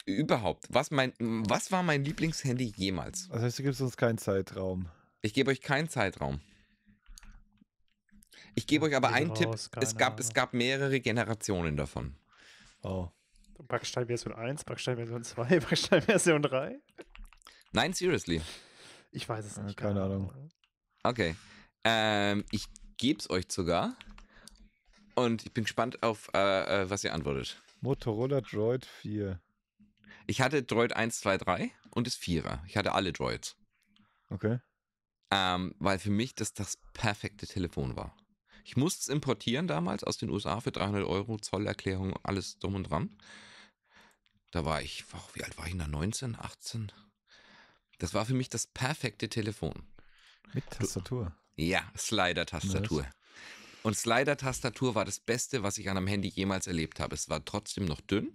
A: Überhaupt. Was, mein, was war mein Lieblingshandy jemals? Das heißt, du gibst uns keinen Zeitraum. Ich gebe euch keinen Zeitraum. Ich gebe euch aber einen raus, Tipp. Es gab, es gab mehrere Generationen davon.
C: Oh. Backsteinversion 1, Backsteinversion 2, Backsteinversion 3?
A: Nein, seriously. Ich weiß es nicht. Keine, Ahnung. Okay. Ähm, ich es euch sogar. Und ich bin gespannt auf, äh, äh was ihr antwortet.
B: Motorola Droid 4.
A: Ich hatte Droid 1, 2, 3 und das 4er. Ich hatte alle Droids. Okay. Ähm, weil für mich das das perfekte Telefon war. Ich musste es importieren damals aus den USA für 300 Euro, Zollerklärung, alles dumm und dran. Da war ich, wow, wie alt war ich da? 19, 18? Das war für mich das perfekte Telefon. Mit Tastatur. ja, Slider-Tastatur. Und Slider-Tastatur war das Beste, was ich an einem Handy jemals erlebt habe. Es war trotzdem noch dünn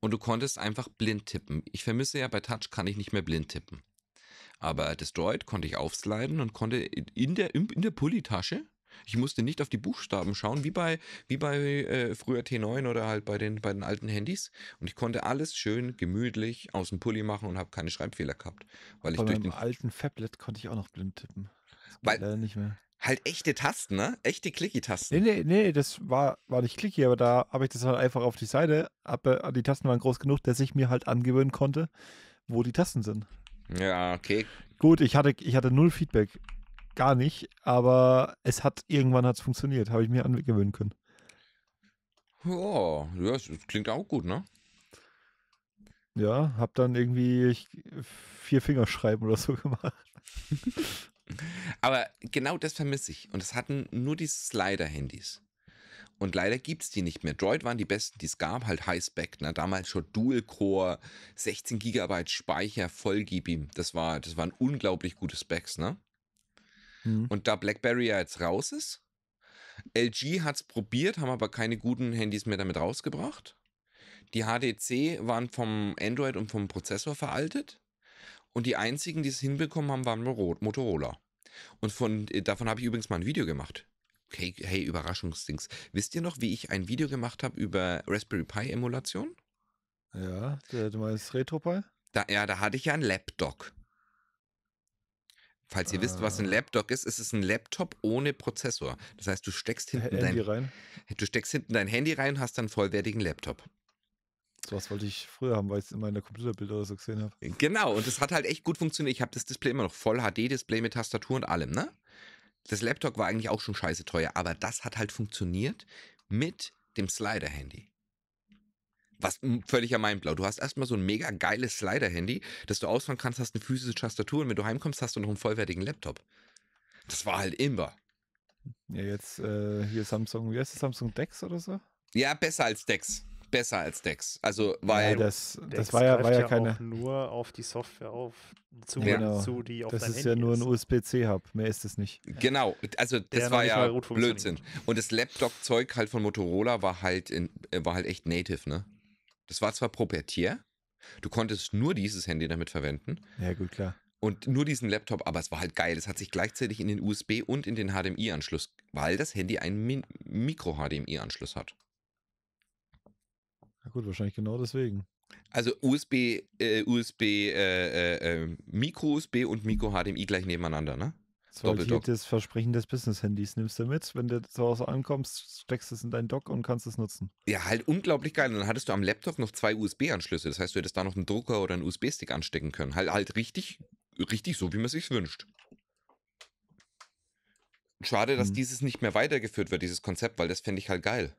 A: und du konntest einfach blind tippen. Ich vermisse ja, bei Touch kann ich nicht mehr blind tippen. Aber das Droid konnte ich aufsliden und konnte in der, in der Pulli-Tasche, ich musste nicht auf die Buchstaben schauen, wie bei, wie bei äh, früher T9 oder halt bei den, bei den alten Handys. Und ich konnte alles schön gemütlich aus dem Pulli machen und habe keine Schreibfehler gehabt. Weil bei ich durch den
B: alten Fablet konnte ich auch noch
A: blind tippen. Weil, leider nicht mehr. Halt echte Tasten, ne? Echte Clicky-Tasten.
B: Nee, nee, nee, das war, war nicht Clicky, aber da habe ich das halt einfach auf die Seite. Hab, äh, die Tasten waren groß genug, dass ich mir halt angewöhnen konnte, wo die Tasten sind.
A: Ja, okay.
B: Gut, ich hatte, ich hatte null Feedback. Gar nicht, aber es hat irgendwann hat's funktioniert, habe ich mir angewöhnen können.
A: Oh, ja, das klingt auch gut, ne?
B: Ja, hab dann irgendwie vier Fingerschreiben oder so gemacht.
A: Aber genau das vermisse ich. Und es hatten nur die Slider-Handys. Und leider gibt es die nicht mehr. Droid waren die besten, die es gab, halt Highspec, ne? damals schon Dual-Core, 16 GB Speicher, voll Gibim. Das war, das waren unglaublich gute Specs, ne? Mhm. Und da BlackBerry ja jetzt raus ist, LG hat es probiert, haben aber keine guten Handys mehr damit rausgebracht. Die HDC waren vom Android und vom Prozessor veraltet. Und die einzigen, die es hinbekommen haben, waren Motorola. Und von, äh, davon habe ich übrigens mal ein Video gemacht. Hey, hey, Überraschungsdings. Wisst ihr noch, wie ich ein Video gemacht habe über Raspberry Pi-Emulation? Ja, du meinst RetroPi? Da, ja, da hatte ich ja ein Laptop. Falls ihr ah. wisst, was ein ah. Laptop ist, ist es ein Laptop ohne Prozessor. Das heißt, du steckst hinten Handy dein rein. Du steckst hinten dein Handy rein, und hast dann vollwertigen Laptop.
B: Sowas wollte ich früher haben, weil ich es immer in der Computerbild oder so gesehen habe.
A: Genau, und es hat halt echt gut funktioniert. Ich habe das Display immer noch voll HD-Display mit Tastatur und allem, ne? Das Laptop war eigentlich auch schon scheiße teuer, aber das hat halt funktioniert mit dem Slider-Handy. Was hm, völliger Mindblau. Du hast erstmal so ein mega geiles Slider-Handy, das du ausfahren kannst, hast eine physische Tastatur und wenn du heimkommst, hast du noch einen vollwertigen Laptop. Das war halt immer.
B: Ja, jetzt äh, hier Samsung, wie heißt das? Samsung Dex oder so?
A: Ja, besser als Dex besser als Dex. Also, weil. Ja, das, das Dex war ja, war ja, keine. Auch nur auf die Software auf, zu, genau. zu die auf Das ist Handy ja nur ein
B: USB-C-Hub, mehr ist es nicht.
A: Genau, also das Der war ja Blödsinn. Und das Laptop-Zeug halt von Motorola war halt, in, äh, war halt echt native, ne? Das war zwar proprietär, du konntest nur dieses Handy damit verwenden. Ja, gut, klar. Und nur diesen Laptop, aber es war halt geil. Es hat sich gleichzeitig in den USB und in den HDMI-Anschluss, weil das Handy einen Mikro-HDMI-Anschluss hat
B: gut, wahrscheinlich genau deswegen.
A: Also USB, äh, USB, äh, äh, äh Micro USB und Micro HDMI gleich nebeneinander, ne? Doppeldock. Das
B: Versprechen des Business-Handys nimmst du mit. Wenn du zu Hause ankommst, steckst es in deinen Dock und kannst es nutzen.
A: Ja, halt unglaublich geil. Und dann hattest du am Laptop noch zwei USB-Anschlüsse. Das heißt, du hättest da noch einen Drucker oder einen USB-Stick anstecken können. Halt, halt richtig, richtig so, wie man es sich wünscht. Schade, dass hm. dieses nicht mehr weitergeführt wird, dieses Konzept, weil das fände ich halt geil.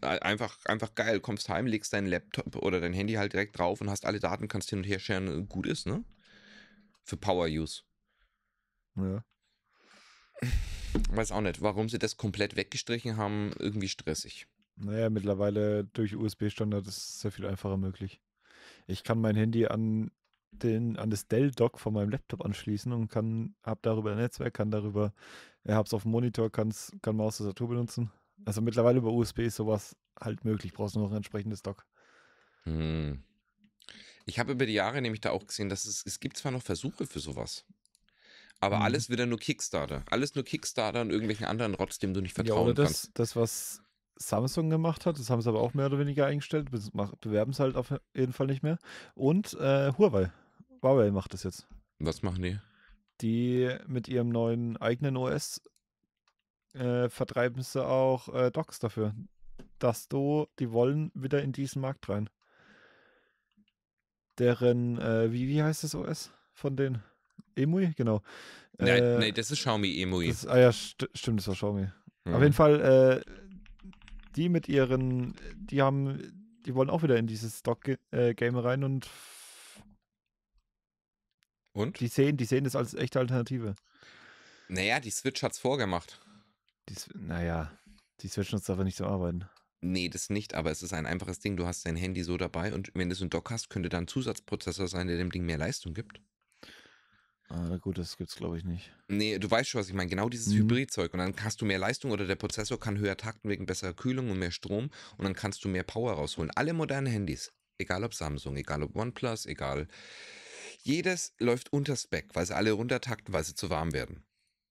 A: Äh, einfach, einfach geil, kommst heim, legst deinen Laptop oder dein Handy halt direkt drauf und hast alle Daten, kannst hin und her scheren, äh, gut ist, ne? Für Power Use. Ja. Weiß auch nicht, warum sie das komplett weggestrichen haben, irgendwie stressig.
B: Naja, mittlerweile durch USB-Standard ist sehr viel einfacher möglich. Ich kann mein Handy an den, an das Dell-Dock von meinem Laptop anschließen und kann, hab darüber ein Netzwerk, kann darüber, ja, hab's auf dem Monitor, kann's, kann Maus-Tastatur benutzen. Also mittlerweile über USB ist sowas halt möglich, brauchst du noch ein entsprechendes Dock.
A: Hm. Ich habe über die Jahre nämlich da auch gesehen, dass es, es gibt zwar noch Versuche für sowas, aber mhm. alles wieder nur Kickstarter. Alles nur Kickstarter und irgendwelchen anderen Rotz, dem du nicht vertrauen ja, oder das,
B: kannst. Das, was Samsung gemacht hat, das haben sie aber auch mehr oder weniger eingestellt, bewerben es halt auf jeden Fall nicht mehr. Und äh, Huawei. Huawei macht das jetzt. Was machen die? Die mit ihrem neuen eigenen OS äh, vertreiben sie auch äh, Docs dafür. Dass du, die wollen wieder in diesen Markt rein. Deren, äh, wie, wie heißt das OS von den Emui? Genau. Nein, äh, nee,
A: das ist Xiaomi Emui. Das, ah ja, st stimmt, das war Xiaomi. Mhm. Auf jeden mhm.
B: Fall, äh, die mit ihren, die haben, die wollen auch wieder in dieses Doc-Game äh, rein und und? Die sehen, die sehen das als echte Alternative.
A: Naja, die Switch hat's vorgemacht. Dies, naja, die Switch nutzt aber nicht zum Arbeiten. Nee, das nicht, aber es ist ein einfaches Ding. Du hast dein Handy so dabei und wenn du so einen Dock hast, könnte da ein Zusatzprozessor sein, der dem Ding mehr Leistung gibt. Ah, gut, das gibt's glaube ich nicht. Nee, du weißt schon, was ich meine. Genau dieses mhm. Hybridzeug. Und dann hast du mehr Leistung oder der Prozessor kann höher takten wegen besserer Kühlung und mehr Strom und dann kannst du mehr Power rausholen. Alle modernen Handys, egal ob Samsung, egal ob OnePlus, egal. Jedes läuft unter Spec, weil sie alle runtertakten, weil sie zu warm werden.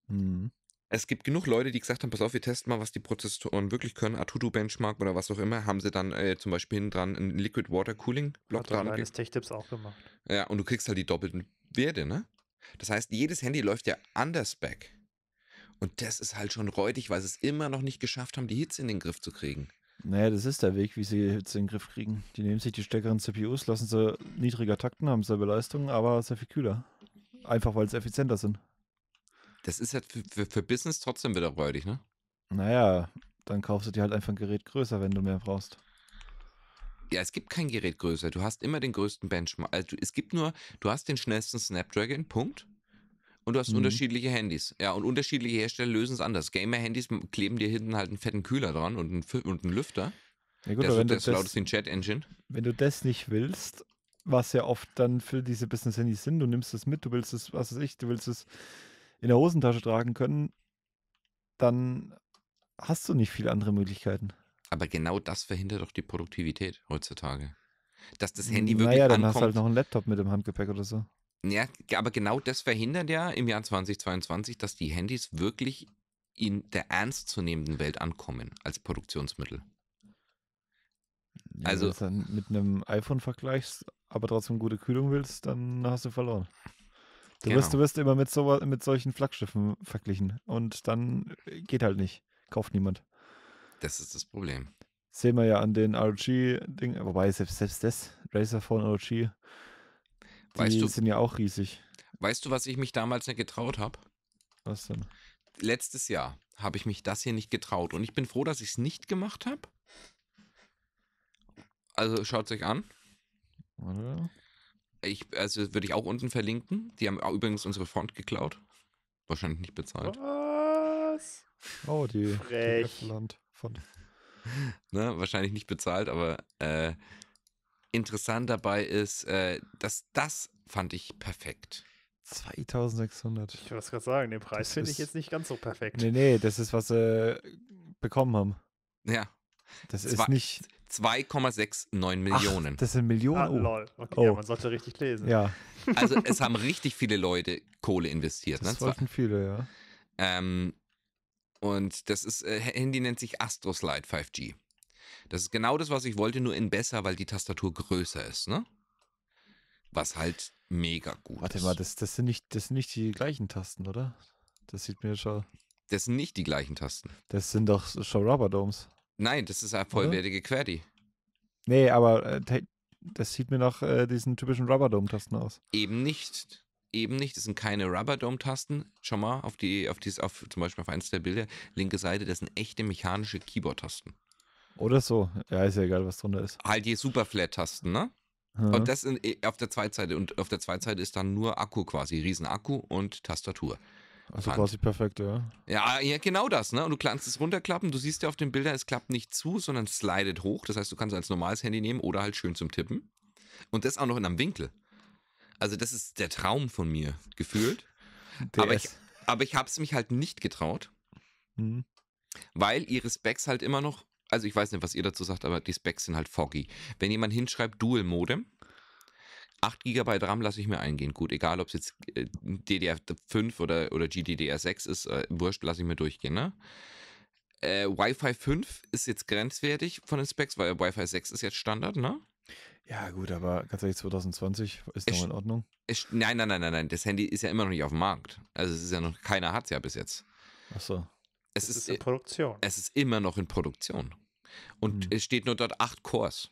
A: Mhm es gibt genug Leute, die gesagt haben, pass auf, wir testen mal, was die Prozessoren wirklich können, Atudo Benchmark oder was auch immer, haben sie dann äh, zum Beispiel hinten dran einen Liquid Water Cooling Block dran. Hat
C: Tech-Tipps auch gemacht.
A: Ja, und du kriegst halt die doppelten Werte, ne? Das heißt, jedes Handy läuft ja anders back. Und das ist halt schon räudig, weil sie es immer noch nicht geschafft haben, die Hitze in den Griff zu kriegen.
B: Naja, das ist der Weg, wie sie Hitze in den Griff kriegen. Die nehmen sich die stärkeren CPUs, lassen sie niedriger takten, haben selbe Leistung, aber sehr viel kühler. Einfach weil sie effizienter sind.
A: Das ist halt für, für, für Business trotzdem wieder räudig, ne?
B: Naja, dann kaufst du dir halt einfach ein Gerät größer, wenn du mehr brauchst.
A: Ja, es gibt kein Gerät größer. Du hast immer den größten Benchmark. Also es gibt nur, du hast den schnellsten Snapdragon, Punkt. Und du hast mhm. unterschiedliche Handys. Ja, und unterschiedliche Hersteller lösen es anders. Gamer-Handys kleben dir hinten halt einen fetten Kühler dran und einen, und einen Lüfter. Ja gut, das, aber wenn das, du das Chat-Engine.
B: Wenn du das nicht willst, was ja oft dann für diese Business-Handys sind, du nimmst es mit, du willst es, was weiß ich, du willst es in der Hosentasche tragen können, dann hast du nicht viele andere Möglichkeiten.
A: Aber genau das verhindert doch die Produktivität heutzutage. Dass das Handy wirklich wirklich naja, dann ankommt. hast du halt
B: noch einen Laptop mit im Handgepäck oder so.
A: Ja, aber genau das verhindert ja im Jahr 2022, dass die Handys wirklich in der ernstzunehmenden Welt ankommen als Produktionsmittel.
B: Ja, also wenn du dann mit einem iPhone vergleichst, aber trotzdem gute Kühlung willst, dann hast du verloren. Genau. Du, wirst, du immer mit, so, mit solchen Flaggschiffen verglichen und dann geht halt nicht. Kauft niemand. Das ist das Problem. Das sehen wir ja an den rog dingen wobei selbst, selbst das Razer von ROG, die weißt du, sind ja auch riesig.
A: Weißt du, was ich mich damals nicht getraut habe? Was denn? Letztes Jahr habe ich mich das hier nicht getraut und ich bin froh, dass ich es nicht gemacht habe. Also schaut es euch an. Warte ich, also würde ich auch unten verlinken. Die haben übrigens unsere Font geklaut. Wahrscheinlich nicht bezahlt.
B: Was? Oh, die, Frech. die Font.
A: Ne, wahrscheinlich nicht bezahlt, aber äh, interessant dabei ist, äh, dass das fand ich perfekt.
B: 2600. Ich wollte gerade
C: sagen, den Preis finde ich jetzt nicht ganz so perfekt.
B: Nee, nee, das ist, was sie äh, bekommen haben. Ja,
A: das Zwei, ist nicht. 2,69 Millionen. Ach, das sind Millionen.
C: Ah, okay, oh. ja, man sollte richtig lesen. Ja. Also
A: es haben richtig viele Leute Kohle investiert. Das ne? wollten viele, ja. Ähm, und das ist, äh, Handy nennt sich AstroSlide 5G. Das ist genau das, was ich wollte, nur in besser, weil die Tastatur größer ist, ne? Was halt mega gut
B: ist. Warte mal, das, das, sind nicht, das sind nicht die gleichen Tasten, oder? Das sieht mir schon. Das sind nicht die gleichen Tasten. Das sind doch schon Rubber Domes.
A: Nein, das ist eine vollwertige QWERTY.
B: Nee, aber äh, das sieht mir nach äh, diesen typischen Rubber Dome Tasten aus.
A: Eben nicht. Eben nicht, das sind keine Rubber Dome Tasten. Schau mal auf die, auf dies, auf zum Beispiel auf eins der Bilder, linke Seite, das sind echte mechanische Keyboard Tasten.
B: Oder so. Ja, ist ja egal, was drunter ist.
A: Halt die Superflat-Tasten, ne? Mhm. Und das in, äh, auf der Zweitseite. Und auf der Zweitseite ist dann nur Akku quasi. Riesenakku und Tastatur.
B: Also fand. quasi perfekt, ja.
A: Ja, ja, genau das, ne? Und du kannst es runterklappen, du siehst ja auf den Bildern, es klappt nicht zu, sondern slidet hoch. Das heißt, du kannst es als normales Handy nehmen oder halt schön zum Tippen. Und das auch noch in einem Winkel. Also, das ist der Traum von mir, gefühlt. Aber ich, aber ich habe es mich halt nicht getraut, mhm. weil ihre Specs halt immer noch, also ich weiß nicht, was ihr dazu sagt, aber die Specs sind halt foggy. Wenn jemand hinschreibt Dual Modem, 8 GB RAM lasse ich mir eingehen. Gut, egal ob es jetzt äh, DDR5 oder, oder GDDR6 ist, äh, wurscht, lasse ich mir durchgehen, ne? Äh, Wi-Fi 5 ist jetzt grenzwertig von den Specs, weil Wi-Fi 6 ist jetzt Standard, ne?
B: Ja, gut, aber ganz ehrlich, 2020 ist es, noch in Ordnung.
A: Es, nein, nein, nein, nein, nein. Das Handy ist ja immer noch nicht auf dem Markt. Also es ist ja noch, keiner hat es ja bis jetzt. Ach so. Es, es ist, ist, in Produktion. Es ist immer noch in Produktion. Und hm. es steht nur dort 8 Cores.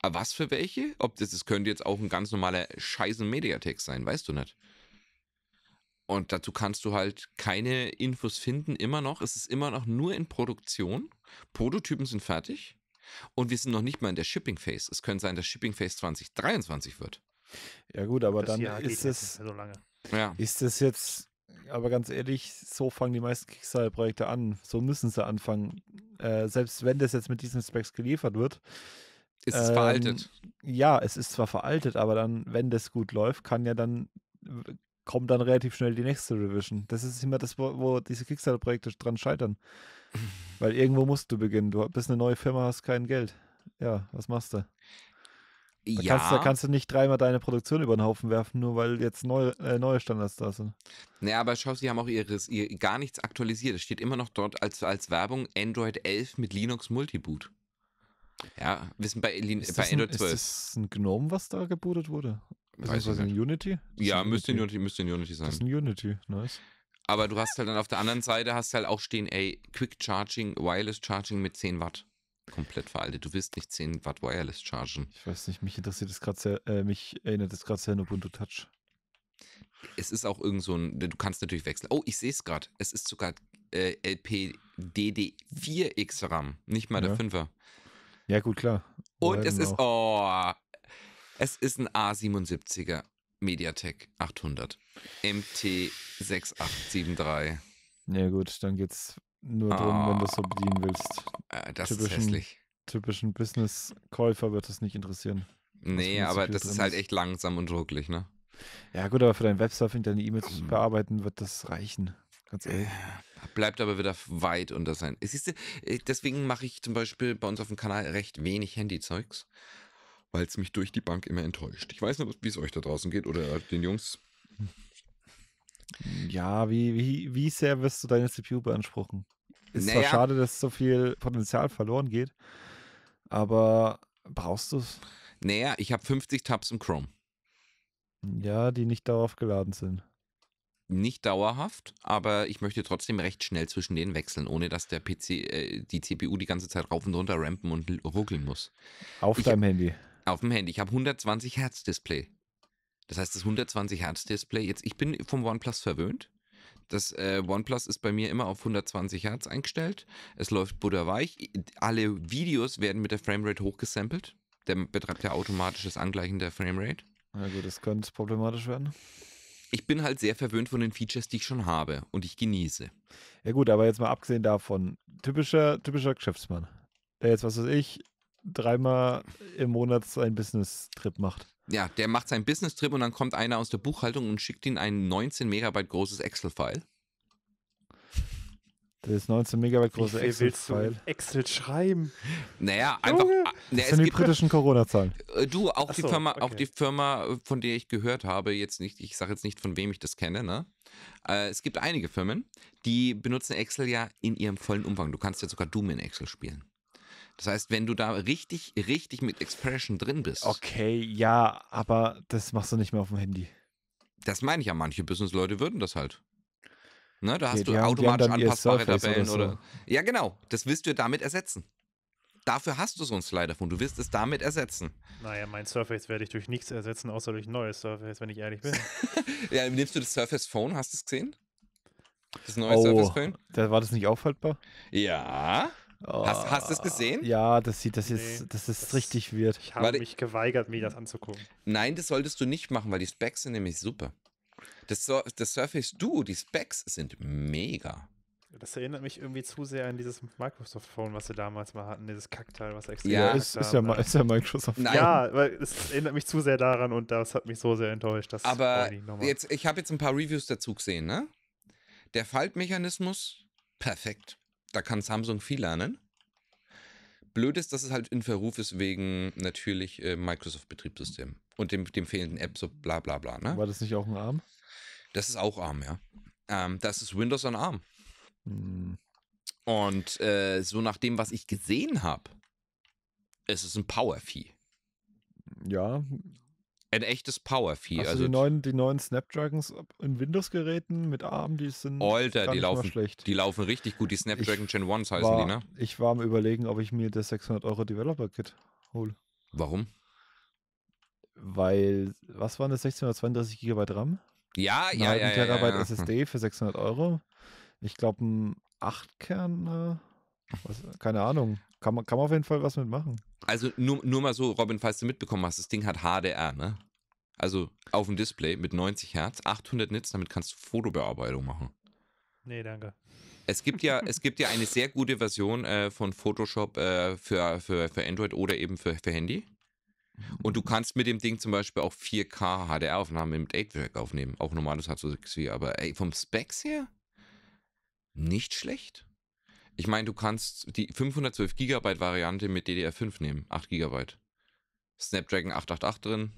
A: Ah, was für welche? Ob das, das könnte jetzt auch ein ganz normaler scheißen Mediatext sein, weißt du nicht. Und dazu kannst du halt keine Infos finden, immer noch. Es ist immer noch nur in Produktion. Prototypen sind fertig. Und wir sind noch nicht mal in der Shipping Phase. Es könnte sein, dass Shipping Phase 2023 wird.
B: Ja, gut, aber das dann ist es. So ja. Ist es jetzt, aber ganz ehrlich, so fangen die meisten Kickstarter-Projekte an. So müssen sie anfangen. Äh, selbst wenn das jetzt mit diesen Specs geliefert wird, ist es ähm, veraltet? Ja, es ist zwar veraltet, aber dann, wenn das gut läuft, kann ja dann kommt dann relativ schnell die nächste Revision. Das ist immer das, wo, wo diese Kickstarter-Projekte dran scheitern. Weil irgendwo musst du beginnen. Du bist eine neue Firma, hast kein Geld. Ja, was machst du? Da, ja. kannst, da kannst du nicht dreimal deine Produktion über den Haufen werfen, nur weil jetzt neu, äh, neue Standards da sind.
A: Naja, aber schau, sie haben auch ihres, ihr, gar nichts aktualisiert. Es steht immer noch dort als, als Werbung Android 11 mit Linux Multiboot. Ja, wissen bei, Elin, ist bei ein, 12. Ist das
B: ein Gnome, was da gebootet wurde? Weiß das in Unity? Das
A: ja, müsste in Unity, müsste in Unity sein. Das ist ein
B: Unity, nice.
A: Aber du hast halt dann auf der anderen Seite hast halt auch stehen, ey, Quick Charging, Wireless Charging mit 10 Watt. Komplett veraltet. Du wirst nicht 10 Watt Wireless chargen. Ich weiß nicht, mich interessiert das gerade sehr, äh,
B: mich erinnert das gerade sehr an Ubuntu Touch.
A: Es ist auch irgend so ein, du kannst natürlich wechseln. Oh, ich sehe es gerade. Es ist sogar äh, LPDD4X RAM, nicht mal ja. der 5er. Ja, gut, klar. Und es ist, auch. oh, es ist ein A77er Mediatek 800 MT6873.
B: Ja, gut, dann geht's nur drum, oh, wenn du es so bedienen willst. Äh, das typischen, ist hässlich. Typischen Business-Käufer wird das nicht interessieren. Nee, aber so das ist halt echt
A: langsam und rucklig, ne?
B: Ja, gut, aber für dein Websurfing, deine E-Mails hm. bearbeiten, wird das reichen.
A: Ganz ehrlich. Äh, bleibt aber wieder weit unter sein. Siehst du, äh, deswegen mache ich zum Beispiel bei uns auf dem Kanal recht wenig Handyzeugs, weil es mich durch die Bank immer enttäuscht. Ich weiß nicht, wie es euch da draußen geht oder den Jungs. Ja,
B: wie, wie, wie sehr wirst du deine CPU beanspruchen? Ist naja. zwar schade, dass so viel Potenzial verloren geht, aber brauchst du es?
A: Naja, ich habe 50 Tabs im Chrome.
B: Ja, die nicht darauf geladen sind
A: nicht dauerhaft, aber ich möchte trotzdem recht schnell zwischen denen wechseln, ohne dass der PC, äh, die CPU die ganze Zeit rauf und runter rampen und ruckeln muss. Auf ich deinem Handy. Auf dem Handy. Ich habe 120 Hertz Display. Das heißt, das 120 Hertz Display, jetzt, ich bin vom OnePlus verwöhnt. Das äh, OnePlus ist bei mir immer auf 120 Hertz eingestellt. Es läuft butterweich. Alle Videos werden mit der Framerate hochgesampelt. Der betreibt ja automatisch das Angleichen der Framerate. Na gut, das könnte
B: problematisch werden
A: ich bin halt sehr verwöhnt von den Features, die ich schon habe und ich genieße.
B: Ja gut, aber jetzt mal abgesehen davon, typischer, typischer Geschäftsmann, der jetzt, was weiß ich, dreimal im Monat seinen Business-Trip macht.
A: Ja, der macht seinen Business-Trip und dann kommt einer aus der Buchhaltung und schickt ihn ein 19 Megabyte großes Excel-File.
B: Das 19 Megabyte große Excel-File.
A: Excel schreiben. Naja, einfach. Na, ah, das ne, sind die britischen Corona-Zahlen. Äh, du, auch, so, die Firma, okay. auch die Firma, von der ich gehört habe, jetzt nicht, ich sage jetzt nicht, von wem ich das kenne, ne? Äh, es gibt einige Firmen, die benutzen Excel ja in ihrem vollen Umfang. Du kannst ja sogar Doom in Excel spielen. Das heißt, wenn du da richtig, richtig mit Expression drin bist. Okay, ja,
B: aber das machst du nicht mehr auf dem Handy.
A: Das meine ich ja, manche Businessleute würden das halt. Ne, da okay, hast du automatisch anpassbare Tabellen oder, so. oder, Ja, genau. Das wirst du damit ersetzen. Dafür hast du so ein Slider-Phone. Du wirst es damit ersetzen.
C: Naja, mein Surface werde ich durch nichts ersetzen, außer durch ein neues Surface, wenn ich ehrlich bin.
A: ja, nimmst du das Surface Phone? Hast du es gesehen?
B: Das neue oh, Surface Phone? Da war das nicht auffaltbar? Ja. Oh. Hast, du es ah, gesehen? Ja, das sieht, das ist, das ist das, richtig weird. Ich habe mich geweigert, mir das anzugucken.
A: Nein, das solltest du nicht machen, weil die Specs sind nämlich super. Das, das Surface Duo, die Specs sind mega.
C: Das erinnert mich irgendwie zu sehr an dieses Microsoft Phone, was sie damals mal
A: hatten, dieses Kackteil, was extra ja, ist, ist, ja, äh. ist ja Microsoft. Nein. Ja,
C: weil es erinnert mich zu sehr daran und das hat mich so sehr enttäuscht.
A: Dass Aber jetzt, ich habe jetzt ein paar Reviews dazu gesehen, ne? Der Faltmechanismus, perfekt. Da kann Samsung viel lernen blöd ist, dass es halt in Verruf ist wegen natürlich äh, Microsoft-Betriebssystem und dem, dem fehlenden App, so bla bla bla. Ne? War das nicht auch ein ARM? Das ist auch ARM, ja. Ähm, das ist Windows on ARM. Hm. Und äh, so nach dem, was ich gesehen habe, ist es ist ein Powervieh. Ja, ein echtes Powervieh. Also, also die,
B: neuen, die neuen Snapdragons in Windows-Geräten mit ARM, die sind Alter, die laufen,
A: schlecht. Die laufen richtig gut. Die Snapdragon ich Gen 1 heißen war, die, ne?
B: Ich war am überlegen, ob ich mir das 600 Euro Developer-Kit hole. Warum? Weil, was waren das? 632 GB RAM? Ja, ja, ja, ja. Terabyte ja, ja. SSD für 600 Euro. Ich glaube, ein 8-Kern, äh, keine Ahnung. Kann man, kann man auf jeden Fall was mitmachen.
A: Also nur, nur mal so, Robin, falls du mitbekommen hast, das Ding hat HDR, ne? Also auf dem Display mit 90 Hertz, 800 Nits, damit kannst du Fotobearbeitung machen. Nee, danke. Es gibt ja, es gibt ja eine sehr gute Version äh, von Photoshop äh, für, für, für Android oder eben für, für Handy. Und du kannst mit dem Ding zum Beispiel auch 4K HDR-Aufnahmen mit 8-Track aufnehmen. Auch normales H264. Aber ey, vom Specs her nicht schlecht. Ich meine, du kannst die 512 GB Variante mit DDR5 nehmen, 8 GB. Snapdragon 888 drin.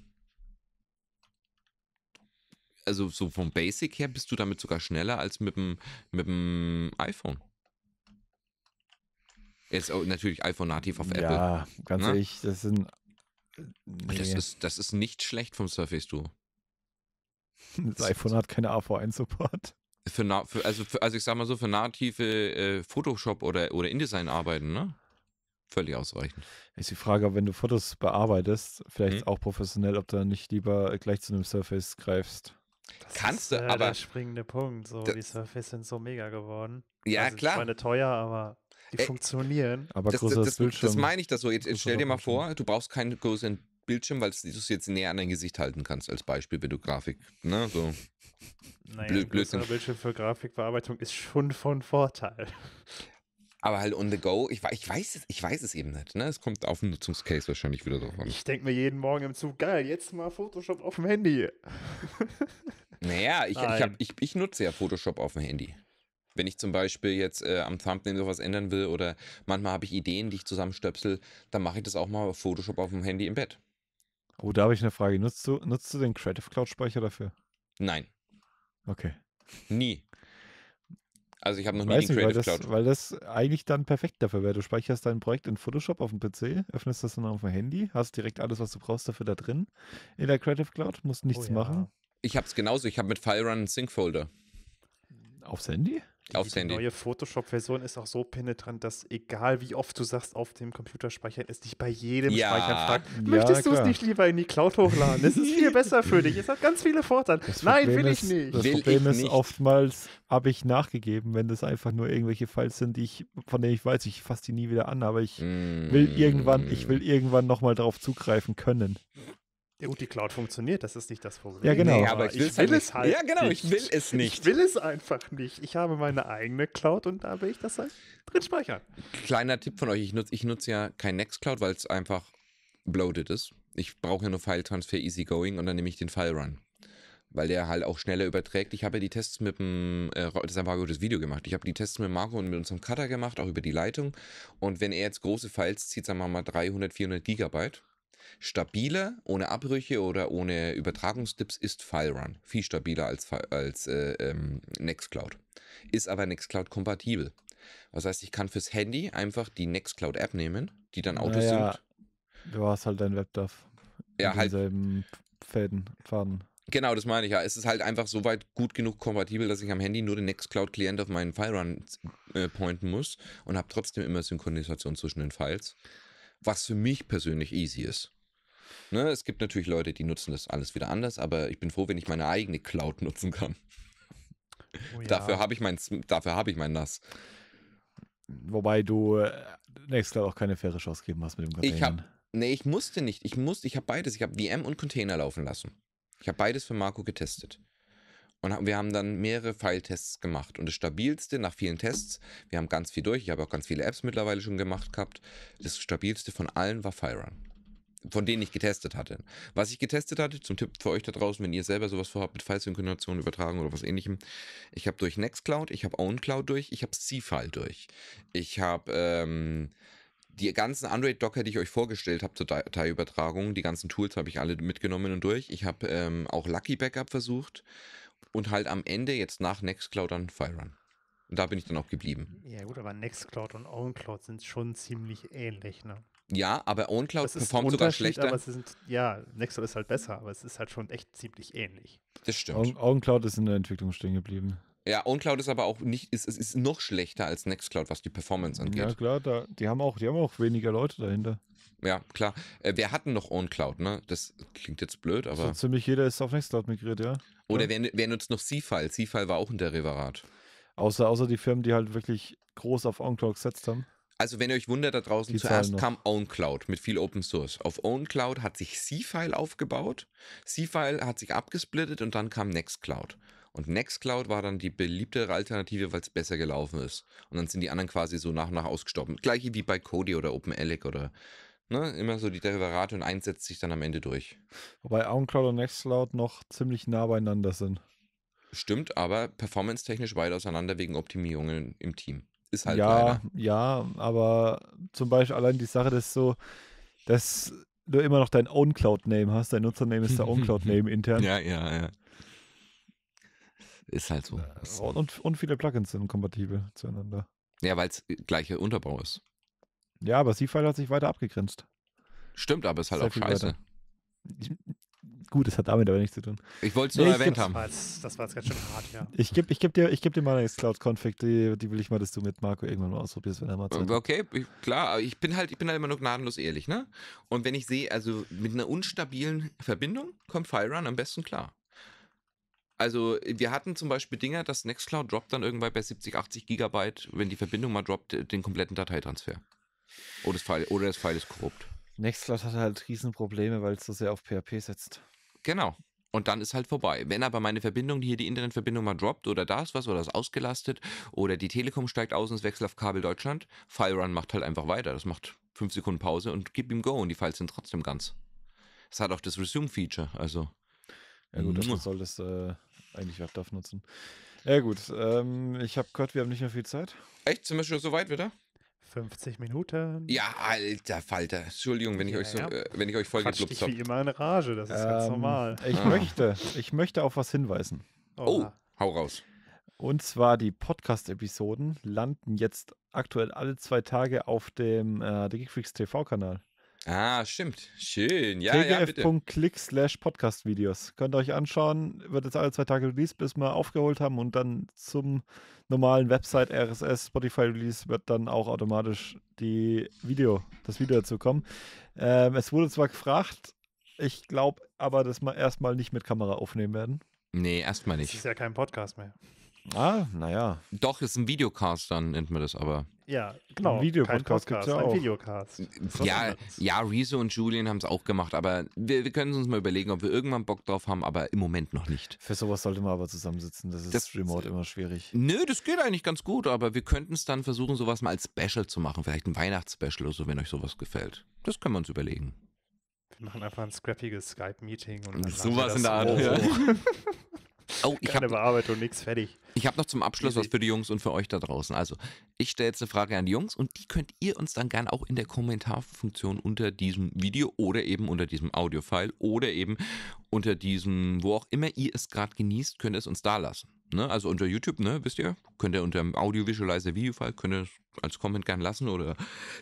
A: Also so vom Basic her bist du damit sogar schneller als mit dem, mit dem iPhone. Jetzt natürlich iPhone nativ auf Apple. Ja, ganz Na? Ne? ehrlich, das sind. Nee. Das, ist, das ist nicht schlecht vom Surface Duo.
B: Das, das iPhone hat keine AV1-Support.
A: Für, für, also, für, also ich sag mal so, für native äh, Photoshop oder, oder InDesign arbeiten, ne? Völlig ausreichend.
B: Ist die Frage, wenn du Fotos bearbeitest, vielleicht mhm. auch professionell, ob du dann nicht lieber äh, gleich zu einem Surface greifst.
C: Das Kannst ist, du, äh, aber. Der springende Punkt. So, die Surface sind so mega geworden. Ja, also, klar. Ich meine, teuer, aber die Ey, funktionieren. Aber das, das, das, das meine
A: ich das so. Jetzt, jetzt stell dir mal vor, du brauchst keinen größeren Bildschirm, weil du es jetzt näher an dein Gesicht halten kannst, als Beispiel, wenn du Grafik, ne, so. Naja, ein Blödsinn. Bildschirm
C: für Grafikbearbeitung ist schon von Vorteil.
A: Aber halt on the go, ich, ich, weiß, es, ich weiß es eben nicht. Ne? Es kommt auf den Nutzungscase wahrscheinlich wieder drauf an. Ich
C: denke mir jeden Morgen im Zug, geil, jetzt mal Photoshop auf dem Handy.
A: naja, ich, ich, hab, ich, ich, nutze ja Photoshop auf dem Handy. Wenn ich zum Beispiel jetzt äh, am Thumbnail sowas ändern will oder manchmal habe ich Ideen, die ich zusammenstöpsel, dann mache ich das auch mal auf Photoshop auf dem Handy im Bett.
B: Oh, da habe ich eine Frage. Nutzt du, nutzt du den Creative Cloud Speicher dafür?
A: Nein. Okay. Nie. Also ich habe noch nie Weiß den nicht, Creative
B: weil das, Cloud. Weil das eigentlich dann perfekt dafür wäre. Du speicherst dein Projekt in Photoshop auf dem PC, öffnest das dann auf dem Handy, hast direkt alles, was du brauchst dafür da drin in der Creative Cloud, musst oh nichts oh, ja. machen.
A: Ich habe es genauso. Ich habe mit File Run einen Sync Folder. Aufs Handy? Aufs die Handy.
C: neue Photoshop-Version ist auch so penetrant, dass egal wie oft du sagst, auf dem Computer speichern, es dich bei jedem ja. Speichern fragt, möchtest ja, du es nicht lieber in die Cloud hochladen? Es ist viel besser für dich. Es hat ganz viele Vorteile. Nein, will ich nicht. Das will Problem ist, nicht.
B: oftmals habe ich nachgegeben, wenn das einfach nur irgendwelche Files sind, die ich, von denen ich weiß, ich fasse die nie wieder an, aber ich mm. will irgendwann, ich will irgendwann nochmal darauf zugreifen können.
C: Ja gut, die Cloud funktioniert, das ist nicht das Problem.
B: Ja, genau. Nee,
A: aber ich, ich halt halt genau, will, es halt Ja, genau, ich will es nicht. Ich will es
C: einfach nicht. Ich habe meine eigene Cloud und da will ich das halt drin speichern.
A: Kleiner Tipp von euch, ich nutze ich nutz ja kein Nextcloud, weil es einfach bloated ist. Ich brauche ja nur File-Transfer easygoing und dann nehme ich den File-Run weil der halt auch schneller überträgt. Ich habe ja die Tests mit dem, äh, das ist ein gutes Video gemacht. Ich habe die Tests mit Marco und mit unserem Cutter gemacht, auch über die Leitung. Und wenn er jetzt große Files zieht, sagen wir mal 300, 400 Gigabyte, Stabiler, ohne Abbrüche oder ohne Übertragungstipps, ist FileRun. Viel stabiler als, als äh, ähm, Nextcloud. Ist aber Nextcloud kompatibel. Das heißt, ich kann fürs Handy einfach die Nextcloud-App nehmen, die dann Autos naja,
B: sind. Du hast halt dein WebDAV. Ja, halt. Denselben Fäden, Faden.
A: Genau, das meine ich ja. Es ist halt einfach so weit gut genug kompatibel, dass ich am Handy nur den Nextcloud-Client auf meinen FileRun äh, pointen muss und habe trotzdem immer Synchronisation zwischen den Files was für mich persönlich easy ist. Ne, es gibt natürlich Leute, die nutzen das alles wieder anders, aber ich bin froh, wenn ich meine eigene Cloud nutzen kann. Oh ja. dafür habe ich mein, dafür habe ich mein NAS. Wobei du äh, Nextcloud auch
B: keine faire Chance geben hast mit dem Container. Ich habe,
A: nee, ich musste nicht. Ich musste, ich habe beides. Ich habe VM und Container laufen lassen. Ich habe beides für Marco getestet. Und wir haben dann mehrere File-Tests gemacht. Und das stabilste nach vielen Tests, wir haben ganz viel durch, ich habe auch ganz viele Apps mittlerweile schon gemacht gehabt, das stabilste von allen war FireRun. Von denen ich getestet hatte. Was ich getestet hatte, zum Tipp für euch da draußen, wenn ihr selber sowas vorhabt mit File-Synchronisation übertragen oder was ähnlichem. Ich habe durch Nextcloud, ich habe OwnCloud durch, ich habe C-File durch. Ich habe ähm, die ganzen Android-Docker, die ich euch vorgestellt habe zur Dateiübertragung, die ganzen Tools habe ich alle mitgenommen und durch. Ich habe ähm, auch Lucky Backup versucht und halt am Ende jetzt nach Nextcloud dann Firerun. Und da bin ich dann auch geblieben.
C: Ja, gut, aber Nextcloud und OwnCloud sind schon ziemlich ähnlich, ne? Ja, aber OwnCloud das performt sogar schlechter. Aber sie sind, ja, Nextcloud ist halt besser, aber es ist halt schon echt ziemlich ähnlich. Das
A: stimmt.
B: OwnCloud ist in der Entwicklung stehen geblieben.
A: Ja, OwnCloud ist aber auch nicht, ist, ist, ist noch schlechter als Nextcloud, was die Performance angeht. Ja,
B: klar, da, die haben auch, die haben auch weniger Leute dahinter.
A: Ja, klar. Äh, wir hatten noch OwnCloud, ne? Das klingt jetzt blöd, aber. So
B: ziemlich jeder ist auf Nextcloud migriert, ja. Oder
A: ja. Wer, wer nutzt noch C-File? C-File war auch ein Derivat.
B: Außer, außer die Firmen, die halt wirklich groß auf OwnCloud gesetzt haben.
A: Also, wenn ihr euch wundert, da draußen die zuerst kam OwnCloud mit viel Open Source. Auf OwnCloud hat sich C-File aufgebaut, C-File hat sich abgesplittet und dann kam Nextcloud. Und Nextcloud war dann die beliebtere Alternative, weil es besser gelaufen ist. Und dann sind die anderen quasi so nach und nach ausgestorben. Gleiche wie bei Kodi oder OpenELEC oder Ne? Immer so die Derivate und eins setzt sich dann am Ende durch.
B: Wobei OwnCloud und Nextcloud noch ziemlich nah beieinander sind.
A: Stimmt, aber performance-technisch weit auseinander wegen Optimierungen im Team. Ist halt ja, leider.
B: Ja, aber zum Beispiel allein die Sache, dass so, dass du immer noch dein OwnCloud-Name hast. Dein Nutzername ist der OwnCloud-Name intern.
A: Ja, ja, ja. Ist halt so.
B: Äh, und, und viele Plugins sind kompatibel zueinander.
A: Ja, weil es gleiche Unterbau ist. Ja, aber
B: Seafile hat sich weiter abgegrenzt.
A: Stimmt, aber ist halt auch scheiße.
B: Ich, gut, es hat damit aber nichts zu tun. Ich wollte es nur nee, erwähnt haben. War das
A: war jetzt ganz schön hart, ja. Ich
B: gebe ich geb dir, geb dir mal eine Cloud-Config, die, die will ich mal, dass du mit Marco irgendwann mal ausprobierst, wenn er mal Zeit
A: Okay, ich, klar, ich bin halt, ich bin halt immer nur gnadenlos ehrlich, ne? Und wenn ich sehe, also mit einer unstabilen Verbindung kommt Firerun am besten klar. Also wir hatten zum Beispiel Dinger, dass Nextcloud droppt dann irgendwann bei 70, 80 Gigabyte, wenn die Verbindung mal droppt, den kompletten Dateitransfer. Oder das File, oder das File ist korrupt.
B: Nextcloud hat halt Riesenprobleme, weil es so sehr auf PHP setzt.
A: Genau. Und dann ist halt vorbei. Wenn aber meine Verbindung, die hier die Internetverbindung mal droppt oder da ist was oder ist ausgelastet oder die Telekom steigt aus und es wechselt auf Kabel Deutschland, FileRun macht halt einfach weiter. Das macht fünf Sekunden Pause und gib ihm Go und die Files sind trotzdem ganz. Es hat auch das Resume-Feature, also.
B: Ja gut, das soll das äh, eigentlich WebDAV nutzen. Ja gut, ähm, ich habe gehört, wir haben nicht mehr viel Zeit.
A: Echt? Sind wir schon so weit wieder?
B: 50 Minuten. Ja,
A: alter Falter. Entschuldigung, wenn ich ja, euch so, ja. Äh, wenn ich euch voll geblubst habe. wie
B: immer eine Rage, das ist ähm, ganz normal. Ich ah. möchte, ich möchte auf was hinweisen. Oh, oh hau raus. Und zwar die Podcast-Episoden landen jetzt aktuell alle zwei Tage auf dem äh, The TV-Kanal.
A: Ah, stimmt. Schön. Ja, tgf.click
B: ja, slash Podcast-Videos. Könnt ihr euch anschauen. Wird jetzt alle zwei Tage released, bis wir aufgeholt haben und dann zum normalen Website RSS Spotify Release wird dann auch automatisch die Video, das Video dazu kommen. Ähm, es wurde zwar gefragt, ich glaube aber, dass wir erstmal nicht mit Kamera aufnehmen werden.
A: Nee, erstmal nicht. Das ist ja kein Podcast mehr. Ah, naja. Doch, ist ein Videocast, dann nennt man das aber.
B: Ja, genau. Ein Videopodcast gibt es ja auch. Ein Videocast.
A: Ja, ja, Rezo und Julian haben es auch gemacht, aber wir, wir können uns mal überlegen, ob wir irgendwann Bock drauf haben, aber im Moment noch nicht. Für sowas sollte man aber zusammensitzen, das ist das, remote immer schwierig. Nö, das geht eigentlich ganz gut, aber wir könnten es dann versuchen, sowas mal als Special zu machen, vielleicht ein Weihnachtsspecial oder so, wenn euch sowas gefällt. Das können wir uns überlegen.
C: Wir machen einfach ein scrappiges Skype-Meeting und dann sowas in der Art. Oh. Ja.
A: Oh, ich Keine Bearbeitung, nichts fertig. Ich habe noch zum Abschluss was für die Jungs und für euch da draußen. Also, ich stelle jetzt eine Frage an die Jungs und die könnt ihr uns dann gerne auch in der Kommentarfunktion unter diesem Video oder eben unter diesem Audio-File oder eben unter diesem, wo auch immer ihr es gerade genießt, könnt ihr es uns da lassen. Ne? Also unter YouTube, ne, wisst ihr, könnt ihr unter dem Audio Visualizer video file könnt ihr es als Comment gerne lassen oder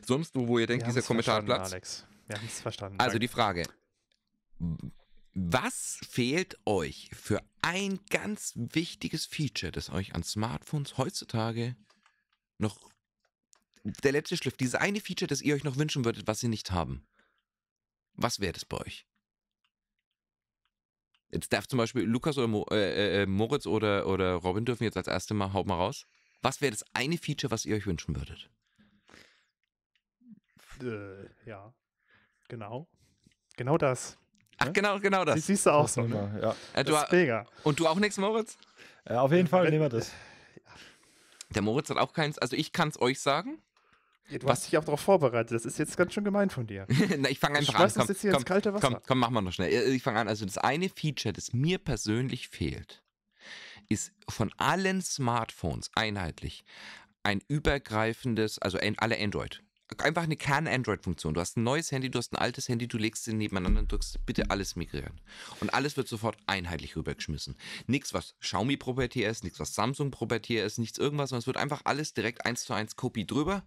A: sonst wo, wo ihr denkt, Wir dieser Kommentar Platz. Alex.
C: Wir haben es verstanden. Also danke. die
A: Frage was fehlt euch für ein ganz wichtiges Feature, das euch an Smartphones heutzutage noch der letzte Schliff, dieses eine Feature, das ihr euch noch wünschen würdet, was sie nicht haben? Was wäre das bei euch? Jetzt darf zum Beispiel Lukas oder Mo, äh, äh, äh Moritz oder, oder Robin dürfen jetzt als erstes Mal, haut mal raus. Was wäre das eine Feature, was ihr euch wünschen würdet?
C: Äh, ja, genau. Genau das. Ach, ne? genau, genau das. Die siehst du auch das so, ne?
A: Ja. Äh, das ist
B: mega. Und du auch nichts, Moritz? Äh, auf jeden Fall nehmen wir das. Äh,
A: der Moritz hat auch keins. Also ich kann es euch sagen. Ja, du was? hast dich auch darauf vorbereitet. Das ist
C: jetzt ganz schön gemein von dir.
A: Na, ich fange einfach an. Komm, jetzt hier komm, ins kalte Wasser. Komm, komm, machen wir noch schnell. Äh, ich fange an. Also das eine Feature, das mir persönlich fehlt, ist von allen Smartphones einheitlich ein übergreifendes, also alle Android, einfach eine Kern-Android-Funktion. Du hast ein neues Handy, du hast ein altes Handy, du legst sie nebeneinander und drückst bitte alles migrieren. Und alles wird sofort einheitlich rübergeschmissen. Nichts, was Xiaomi proprietär ist, nichts, was Samsung proprietär ist, nichts irgendwas, sondern es wird einfach alles direkt eins zu eins Kopie drüber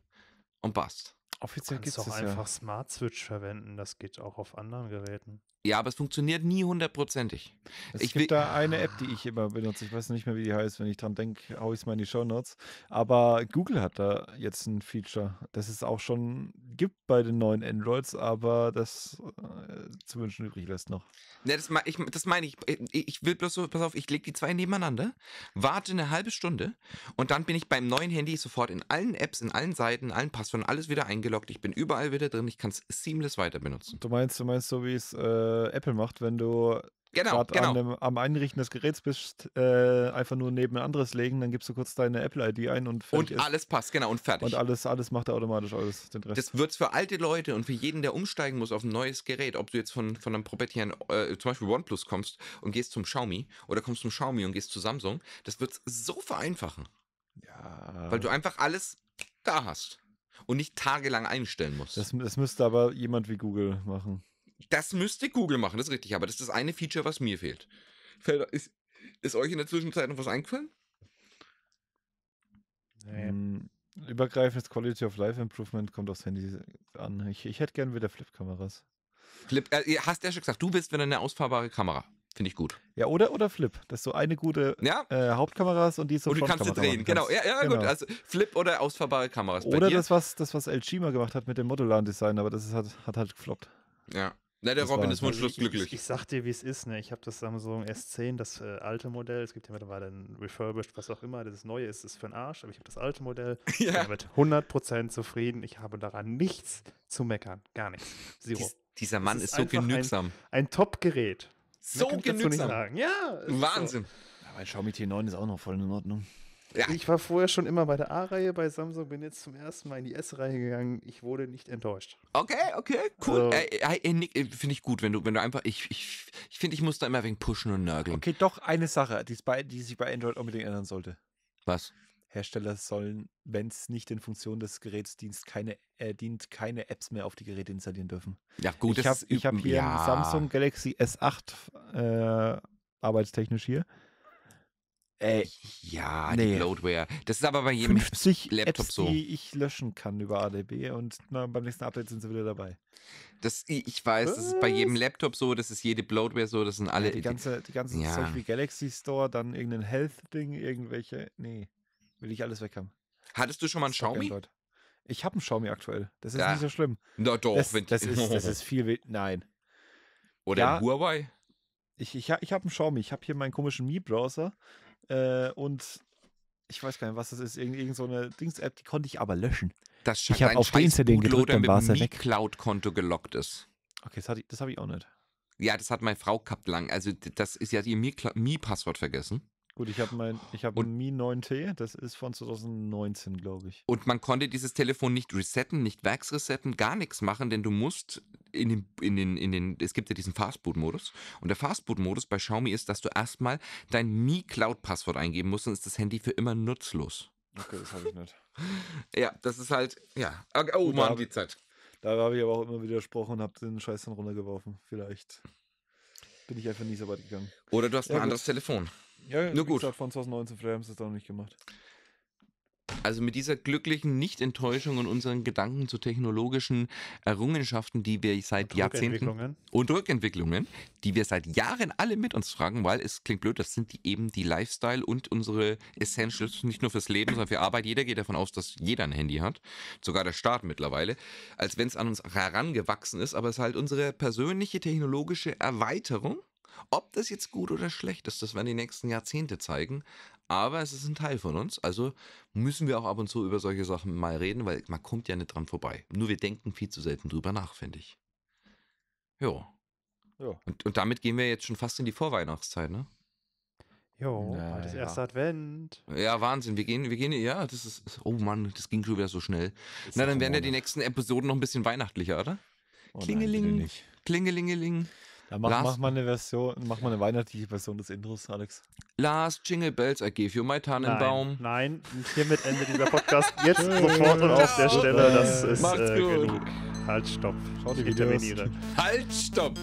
A: und passt.
C: Offiziell gibt es auch einfach ja. Smart Switch verwenden, das geht auch auf anderen Geräten.
A: Ja, aber es funktioniert nie
C: hundertprozentig.
B: Es ich gibt da eine App, die ich immer benutze. Ich weiß nicht mehr, wie die heißt. Wenn ich dran denke, haue ich es mal in die Show Notes. Aber Google hat da jetzt ein Feature, das es auch schon gibt bei den neuen Androids, aber das
A: äh, zu wünschen übrig lässt noch. Ja, ne, das, ich, das meine ich. Ich will bloß so, pass auf, ich lege die zwei nebeneinander, warte eine halbe Stunde und dann bin ich beim neuen Handy sofort in allen Apps, in allen Seiten, in allen Passwörtern, alles wieder eingeloggt. Ich bin überall wieder drin. Ich kann es seamless weiter benutzen.
B: Du meinst, du meinst so wie es. Äh, äh, Apple macht, wenn du genau, gerade genau. am Einrichten des Geräts bist, äh, einfach nur neben ein anderes legen, dann gibst du kurz deine Apple-ID ein und fertig. Und
A: ist. alles passt, genau, und fertig. Und alles,
B: alles macht er automatisch alles, den Rest. Das
A: wird für alte Leute und für jeden, der umsteigen muss auf ein neues Gerät, ob du jetzt von, von einem Probettchen, äh, zum Beispiel OnePlus kommst und gehst zum Xiaomi oder kommst zum Xiaomi und gehst zu Samsung, das wird so vereinfachen. Ja. Weil du einfach alles da hast und nicht tagelang einstellen musst. Das,
B: das müsste aber jemand wie Google machen.
A: Das müsste Google machen, das ist richtig, aber das ist das eine Feature, was mir fehlt. Ist, ist euch in der Zwischenzeit noch was eingefallen?
B: Ähm, übergreifendes Quality of Life Improvement kommt aufs Handy an. Ich, ich hätte gerne wieder Flip-Kameras.
A: Flip, Flip äh, hast ja schon gesagt, du bist wieder eine ausfahrbare Kamera. Finde ich gut.
B: Ja, oder, oder Flip. Das ist so eine gute ja. äh, Hauptkamera und die ist so Und du kannst sie drehen, genau. Ja, ja genau. gut. Also
A: Flip oder ausfahrbare Kameras. Oder das
B: was, das, was El Chima gemacht hat mit dem modularen Design, aber das ist, hat, hat halt gefloppt. Ja.
A: Na, der das Robin war, ist mundschlussglücklich. Also ich, ich, ich, sag dir, wie es ist. Ne? Ich
C: habe das Samsung S10, das äh, alte Modell. Es gibt ja mittlerweile ein Refurbished, was auch immer. Das neue ist, ist für den Arsch. Aber ich habe das alte Modell. Ja. Ich bin damit 100% zufrieden. Ich habe daran nichts zu meckern. Gar nichts. Zero. Dies, dieser Mann ist, ist, so genügsam. Ein, ein Top-Gerät. So genügsam. Ja. Wahnsinn.
B: So. Aber ein Xiaomi T9 ist auch noch voll in Ordnung.
C: Ja. Ich war vorher schon immer bei der A-Reihe bei Samsung, bin jetzt zum ersten Mal in die S-Reihe gegangen. Ich wurde nicht enttäuscht.
A: Okay, okay, cool. Also, äh, äh, finde ich gut, wenn du, wenn du einfach, ich, ich, ich finde, ich muss da immer wegen pushen und nörgeln. Okay, doch eine Sache, die, bei, die sich bei Android unbedingt ändern sollte. Was?
B: Hersteller sollen, wenn es nicht in Funktion des Geräts dient, keine, äh, dient, keine Apps mehr auf die Geräte installieren dürfen. Ja, gut. Ich habe hab hier ja. einen Samsung Galaxy S8 äh, arbeitstechnisch hier. Ey, äh, ja, nee. die Bloatware.
A: Das ist aber bei jedem 50 Laptop Apps, so. die
B: ich löschen kann über ADB und na, beim nächsten Update sind sie wieder dabei.
A: Das, ich weiß, Was? das ist bei jedem Laptop so, das ist jede Bloatware so, das sind alle. Ja, die ganze, die ganze ja. Zeug wie
B: Galaxy Store, dann irgendein Health-Ding, irgendwelche. Nee, will ich alles weg haben. Hattest du schon mal einen Xiaomi? Android. Ich habe einen Xiaomi aktuell. Das ist ja. nicht so schlimm. Na doch, das, wenn das ist, das ist viel. Nein. Oder Huawei? Ich, ich, ich habe einen Xiaomi. Ich habe hier meinen komischen Mi-Browser äh, und ich weiß gar nicht, was das ist, irgend, irgend so eine Dings-App, die konnte ich aber löschen.
A: Das ich habe auf den CD gedrückt, dann war es ja weg. Cloud-Konto gelockt ist. Okay, das, das habe ich auch nicht. Ja, das hat meine Frau gehabt lang. Also das ist ja ihr Mi-Passwort vergessen.
B: Gut, ich habe mein, ich habe ein Mi 9T, das ist von 2019, glaube ich.
A: Und man konnte dieses Telefon nicht resetten, nicht Wax resetten, gar nichts machen, denn du musst in den, in den, in den, es gibt ja diesen Fastboot-Modus. Und der Fastboot-Modus bei Xiaomi ist, dass du erstmal dein Mi Cloud-Passwort eingeben musst, sonst ist das Handy für immer nutzlos. Okay, das habe ich nicht. ja, das ist halt, ja. Okay, ah, oh Gut, Mann, die Zeit. Da
B: habe ich aber auch immer widersprochen und habe den Scheiß dann runtergeworfen. Vielleicht bin ich einfach nie so weit gegangen.
A: Oder du hast ja, ein gut. anderes Telefon. Ja, Nur gut.
B: Gesagt, von 2019 Frey haben sie es auch nicht gemacht.
A: Also mit dieser glücklichen Nicht-Enttäuschung und unseren Gedanken zu technologischen Errungenschaften, die wir seit und Jahrzehnten und Rückentwicklungen, die wir seit Jahren alle mit uns fragen, weil es klingt blöd, das sind die eben die Lifestyle und unsere Essentials, nicht nur fürs Leben, sondern für Arbeit. Jeder geht davon aus, dass jeder ein Handy hat, sogar der Staat mittlerweile, als wenn es an uns herangewachsen ist, aber es ist halt unsere persönliche technologische Erweiterung ob das jetzt gut oder schlecht ist, das werden die nächsten Jahrzehnte zeigen. Aber es ist ein Teil von uns. Also müssen wir auch ab und zu über solche Sachen mal reden, weil man kommt ja nicht dran vorbei. Nur wir denken viel zu selten drüber nach, finde ich. Jo. jo. Und, und, damit gehen wir jetzt schon fast in die Vorweihnachtszeit, ne? Jo, naja. das erste Advent. Ja, Wahnsinn. Wir gehen, wir gehen, ja, das ist, oh Mann, das ging schon wieder so schnell. Ist Na, dann werden ja die nächsten Episoden noch ein bisschen weihnachtlicher, oder? Oh nein, Klingeling,
B: Klingelingeling. Ja, mach, last, mach mal eine Version, mach mal
A: eine weihnachtliche Version des Intros, Alex. Last Jingle Bells, I give you my Tannenbaum. Nein,
C: nein hiermit endet dieser Podcast jetzt sofort und auf der Stelle. Das ist äh, genug. Halt, stopp. Schau die ich interveniere.
A: Halt, stopp!